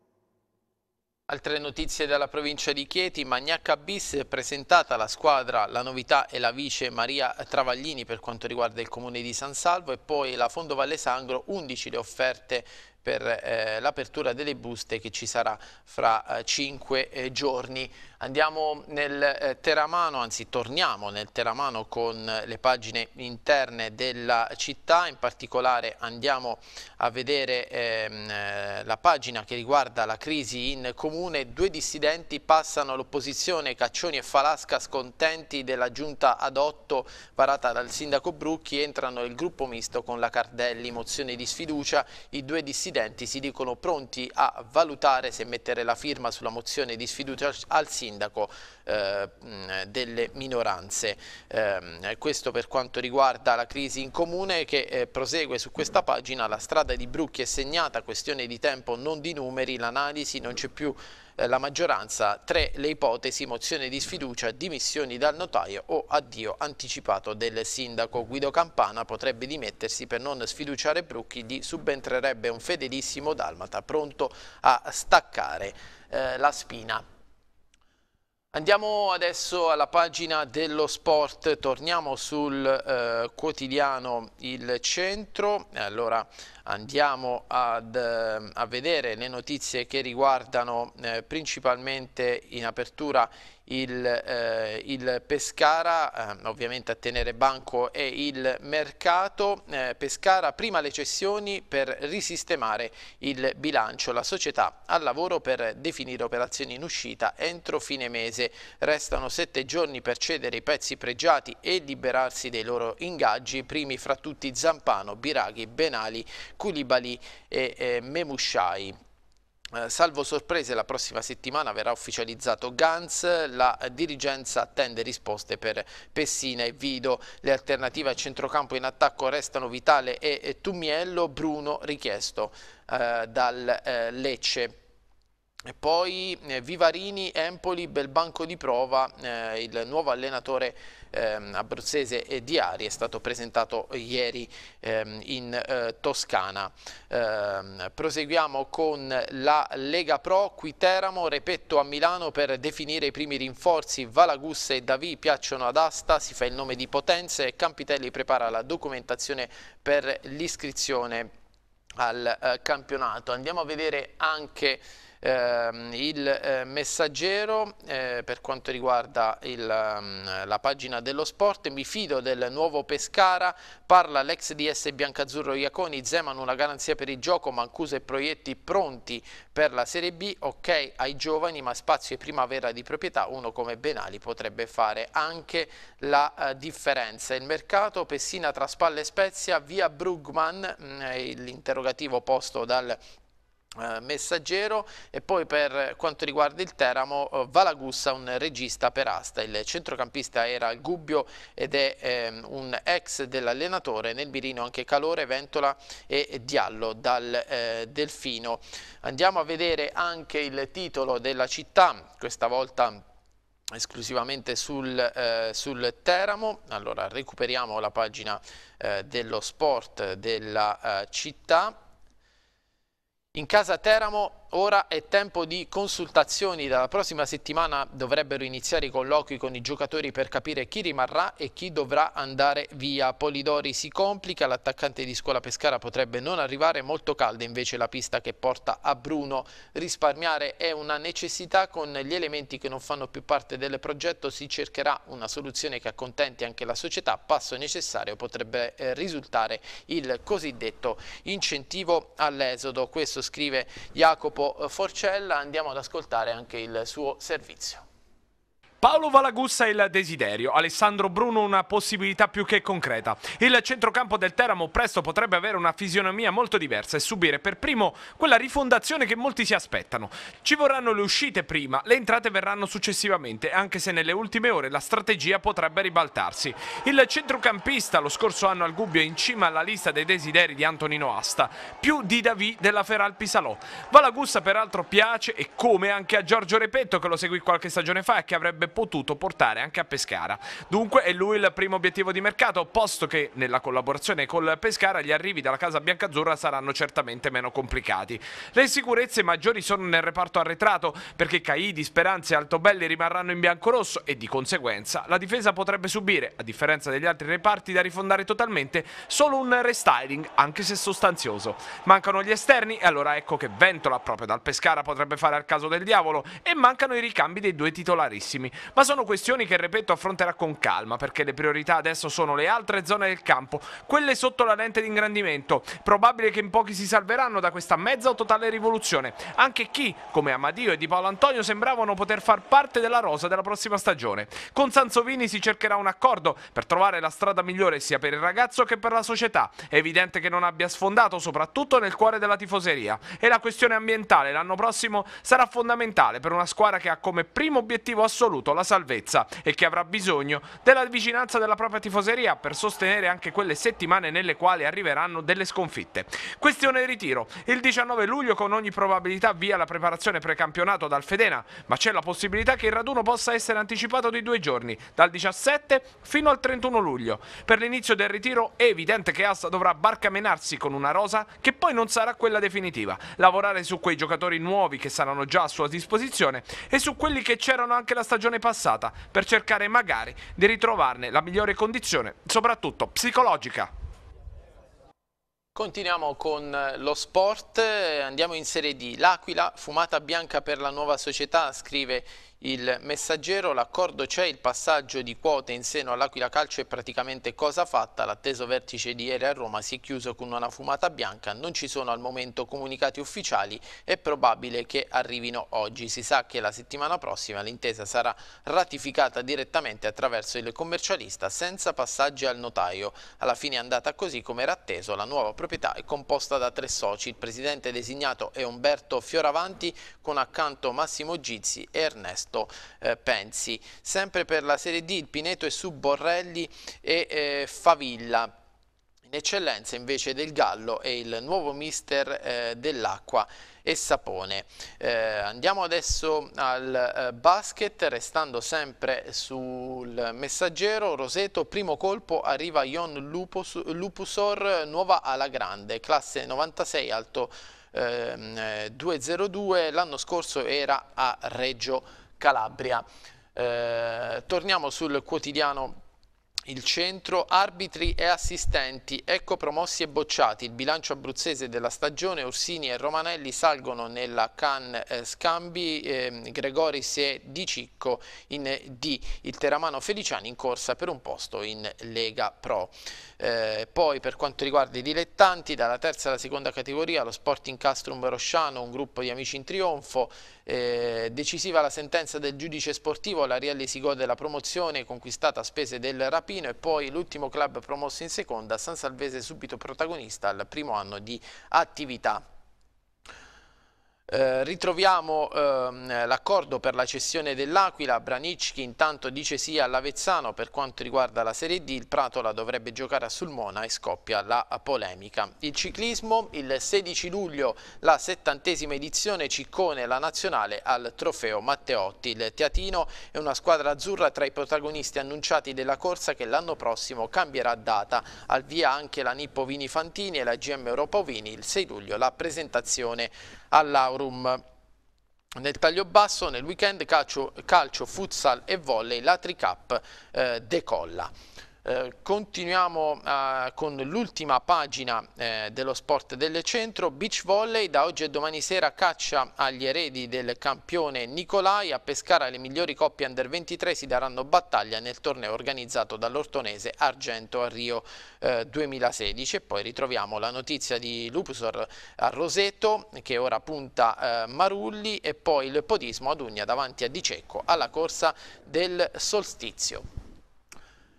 Altre notizie dalla provincia di Chieti, Magnacca Bis presentata la squadra la novità è la vice Maria Travaglini per quanto riguarda il comune di San Salvo e poi la Fondo Valle Sangro 11 le offerte per eh, l'apertura delle buste che ci sarà fra eh, cinque eh, giorni. Andiamo nel eh, Teramano, anzi torniamo nel Teramano con eh, le pagine interne della città, in particolare andiamo a vedere ehm, eh, la pagina che riguarda la crisi in comune, due dissidenti passano all'opposizione, Caccioni e Falasca scontenti della giunta ad 8 varata dal sindaco Brucchi, entrano il gruppo misto con la Cardelli, mozione di sfiducia, i due dissidenti residenti si dicono pronti a valutare se mettere la firma sulla mozione di sfiducia al sindaco eh, delle minoranze. Eh, questo per quanto riguarda la crisi in comune che eh, prosegue su questa pagina, la strada di Brucchi è segnata, questione di tempo non di numeri, l'analisi non c'è più eh, la maggioranza, tre le ipotesi, mozione di sfiducia, dimissioni dal notaio o addio anticipato del sindaco. Guido Campana potrebbe dimettersi per non sfiduciare Brucchi, gli subentrerebbe un fedelissimo Dalmata pronto a staccare eh, la spina. Andiamo adesso alla pagina dello sport, torniamo sul eh, quotidiano Il Centro, allora andiamo ad, eh, a vedere le notizie che riguardano eh, principalmente in apertura il, eh, il Pescara, eh, ovviamente a tenere banco è il mercato, eh, Pescara prima le cessioni per risistemare il bilancio, la società al lavoro per definire operazioni in uscita entro fine mese, restano sette giorni per cedere i pezzi pregiati e liberarsi dei loro ingaggi, primi fra tutti Zampano, Biraghi, Benali, Culibali e eh, Memushai. Eh, salvo sorprese, la prossima settimana verrà ufficializzato Gans, la dirigenza attende risposte per Pessina e Vido. Le alternative a centrocampo in attacco restano Vitale e, Tumiello, Bruno richiesto eh, dal eh, Lecce. E poi eh, Vivarini, Empoli, bel banco di prova, eh, il nuovo allenatore eh, abruzzese di Ari è stato presentato ieri ehm, in eh, Toscana. Ehm, proseguiamo con la Lega Pro, qui Teramo, Repetto a Milano per definire i primi rinforzi, Valagus e Davi piacciono ad Asta, si fa il nome di Potenze, Campitelli prepara la documentazione per l'iscrizione al eh, campionato. Andiamo a vedere anche ehm, il eh, messaggero eh, per quanto riguarda il, ehm, la pagina dello sport, mi fido del nuovo Pescara, parla l'ex DS Biancazzurro Iaconi, Zeman una garanzia per il gioco, Mancuso e Proietti pronti per la Serie B, ok ai giovani ma spazio e primavera di proprietà, uno come Benali potrebbe fare anche la eh, differenza. Il mercato, Pessina tra spalle e Spezia, via Brugman, mm, l'interrogativo posto dal eh, messaggero e poi per quanto riguarda il Teramo eh, Valagussa un regista per asta il centrocampista era Gubbio ed è eh, un ex dell'allenatore nel Birino anche Calore, Ventola e Diallo dal eh, Delfino andiamo a vedere anche il titolo della città questa volta esclusivamente sul, eh, sul Teramo allora recuperiamo la pagina eh, dello sport della città in casa Teramo ora è tempo di consultazioni. Dalla prossima settimana dovrebbero iniziare i colloqui con i giocatori per capire chi rimarrà e chi dovrà andare via. Polidori si complica, l'attaccante di scuola Pescara potrebbe non arrivare, molto calda invece la pista che porta a Bruno. Risparmiare è una necessità, con gli elementi che non fanno più parte del progetto si cercherà una soluzione che accontenti anche la società. Passo necessario potrebbe eh, risultare il cosiddetto incentivo all'esodo. Questo scrive Jacopo Filippo eh, Forcella, andiamo ad ascoltare anche il suo servizio. Paolo Valagussa il desiderio, Alessandro Bruno una possibilità più che concreta. Il centrocampo del Teramo presto potrebbe avere una fisionomia molto diversa e subire per primo quella rifondazione che molti si aspettano. Ci vorranno le uscite prima, le entrate verranno successivamente, anche se nelle ultime ore la strategia potrebbe ribaltarsi. Il centrocampista lo scorso anno al Gubbio è in cima alla lista dei desideri di Antonino Asta, più di Davì della Feral Pisalò. Valagussa peraltro piace e come anche a Giorgio Repetto che lo seguì qualche stagione fa e che avrebbe avrebbe potuto portare anche a Pescara. Dunque è lui il primo obiettivo di mercato, posto che nella collaborazione col Pescara gli arrivi dalla casa biancazzurra saranno certamente meno complicati. Le insicurezze maggiori sono nel reparto arretrato, perché Caidi, Speranze e Altobelli rimarranno in biancorosso e di conseguenza la difesa potrebbe subire, a differenza degli altri reparti da rifondare totalmente, solo un restyling, anche se sostanzioso. Mancano gli esterni e allora ecco che Ventola proprio dal Pescara potrebbe fare al caso del diavolo e mancano i ricambi dei due titolarissimi ma sono questioni che, ripeto, affronterà con calma perché le priorità adesso sono le altre zone del campo, quelle sotto la lente di ingrandimento. Probabile che in pochi si salveranno da questa mezza o totale rivoluzione, anche chi, come Amadio e Di Paolo Antonio, sembravano poter far parte della rosa della prossima stagione. Con Sansovini si cercherà un accordo per trovare la strada migliore sia per il ragazzo che per la società. È evidente che non abbia sfondato, soprattutto nel cuore della tifoseria. E la questione ambientale l'anno prossimo sarà fondamentale per una squadra che ha come primo obiettivo assoluto ottenuto la salvezza e che avrà bisogno della vicinanza della propria tifoseria per sostenere anche quelle settimane nelle quali arriveranno delle sconfitte. Questione ritiro. Il 19 luglio con ogni probabilità via la preparazione precampionato dal Fedena, ma c'è la possibilità che il raduno possa essere anticipato di due giorni, dal 17 fino al 31 luglio. Per l'inizio del ritiro è evidente che Asta dovrà barcamenarsi con una rosa che poi non sarà quella definitiva, lavorare su quei giocatori nuovi che saranno già a sua disposizione e su quelli che c'erano anche la stagione generazione passata per cercare magari di ritrovarne la migliore condizione, soprattutto psicologica. Continuiamo con eh, lo sport, eh, andiamo in Serie D. L'Aquila, fumata bianca per la nuova società, scrive il messaggero, l'accordo c'è, il passaggio di quote in seno all'Aquila Calcio è praticamente cosa fatta, l'atteso vertice di ieri a Roma si è chiuso con una fumata bianca, non ci sono al momento comunicati ufficiali, è probabile che arrivino oggi, si sa che la settimana prossima l'intesa sarà ratificata direttamente attraverso il commercialista senza passaggi al notaio, alla fine è andata così come era atteso, la nuova proprietà è composta da tre soci, il presidente designato è Umberto Fioravanti con accanto Massimo Gizzi e Ernesto Ernesto eh, Pensi. Sempre per la Serie D il Pineto è su Borrelli e eh, Favilla. In eccellenza invece del Gallo è il nuovo mister eh, dell'acqua e sapone. Eh, andiamo adesso al eh, basket, restando sempre sul messaggero. Roseto, primo colpo, arriva Ion Lupus, Lupusor, nuova ala grande, classe 96, alto ehm, eh, 202. L'anno scorso era a Reggio Calabria. Eh, torniamo sul quotidiano il centro, arbitri e assistenti, ecco promossi e bocciati. Il bilancio abruzzese della stagione, Orsini e Romanelli salgono nella Can eh, Scambi, eh, Gregoris e Di Cicco in eh, D. Il Teramano Feliciani in corsa per un posto in Lega Pro. Eh, poi per quanto riguarda i dilettanti, dalla terza alla seconda categoria, lo Sporting Castrum Rosciano, un gruppo di amici in trionfo, eh, decisiva la sentenza del giudice sportivo, la l'Arielli si gode la promozione conquistata a spese del Rapino e poi l'ultimo club promosso in seconda, San Salvese subito protagonista al primo anno di attività. Eh, ritroviamo ehm, l'accordo per la cessione dell'Aquila, Branicchi intanto dice sì all'Avezzano per quanto riguarda la Serie D, il Pratola dovrebbe giocare a Sulmona e scoppia la polemica. Il ciclismo, il 16 luglio la settantesima edizione Ciccone la nazionale al trofeo Matteotti, il Teatino è una squadra azzurra tra i protagonisti annunciati della corsa che l'anno prossimo cambierà data, al via anche la Nippo Vini Fantini e la GM Europa Vini il 6 luglio la presentazione all'Aurum. Nel taglio basso, nel weekend, calcio, calcio futsal e volley, la Tricap eh, decolla. Eh, continuiamo eh, con l'ultima pagina eh, dello sport del centro, beach volley, da oggi e domani sera caccia agli eredi del campione Nicolai, a Pescara le migliori coppie under 23 si daranno battaglia nel torneo organizzato dall'Ortonese Argento a Rio 2016 eh, e poi ritroviamo la notizia di Lupusor a Roseto che ora punta eh, Marulli e poi il podismo ad Ugna davanti a Di Cecco alla corsa del solstizio.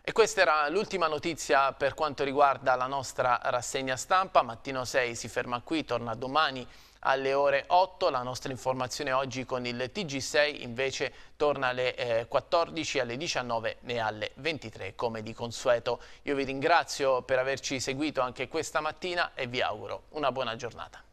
E questa era l'ultima notizia per quanto riguarda la nostra rassegna stampa. Mattino 6 si ferma qui, torna domani alle ore 8. La nostra informazione oggi con il TG6 invece torna alle 14, eh, alle 19 e alle 23 come di consueto. Io vi ringrazio per averci seguito anche questa mattina e vi auguro una buona giornata.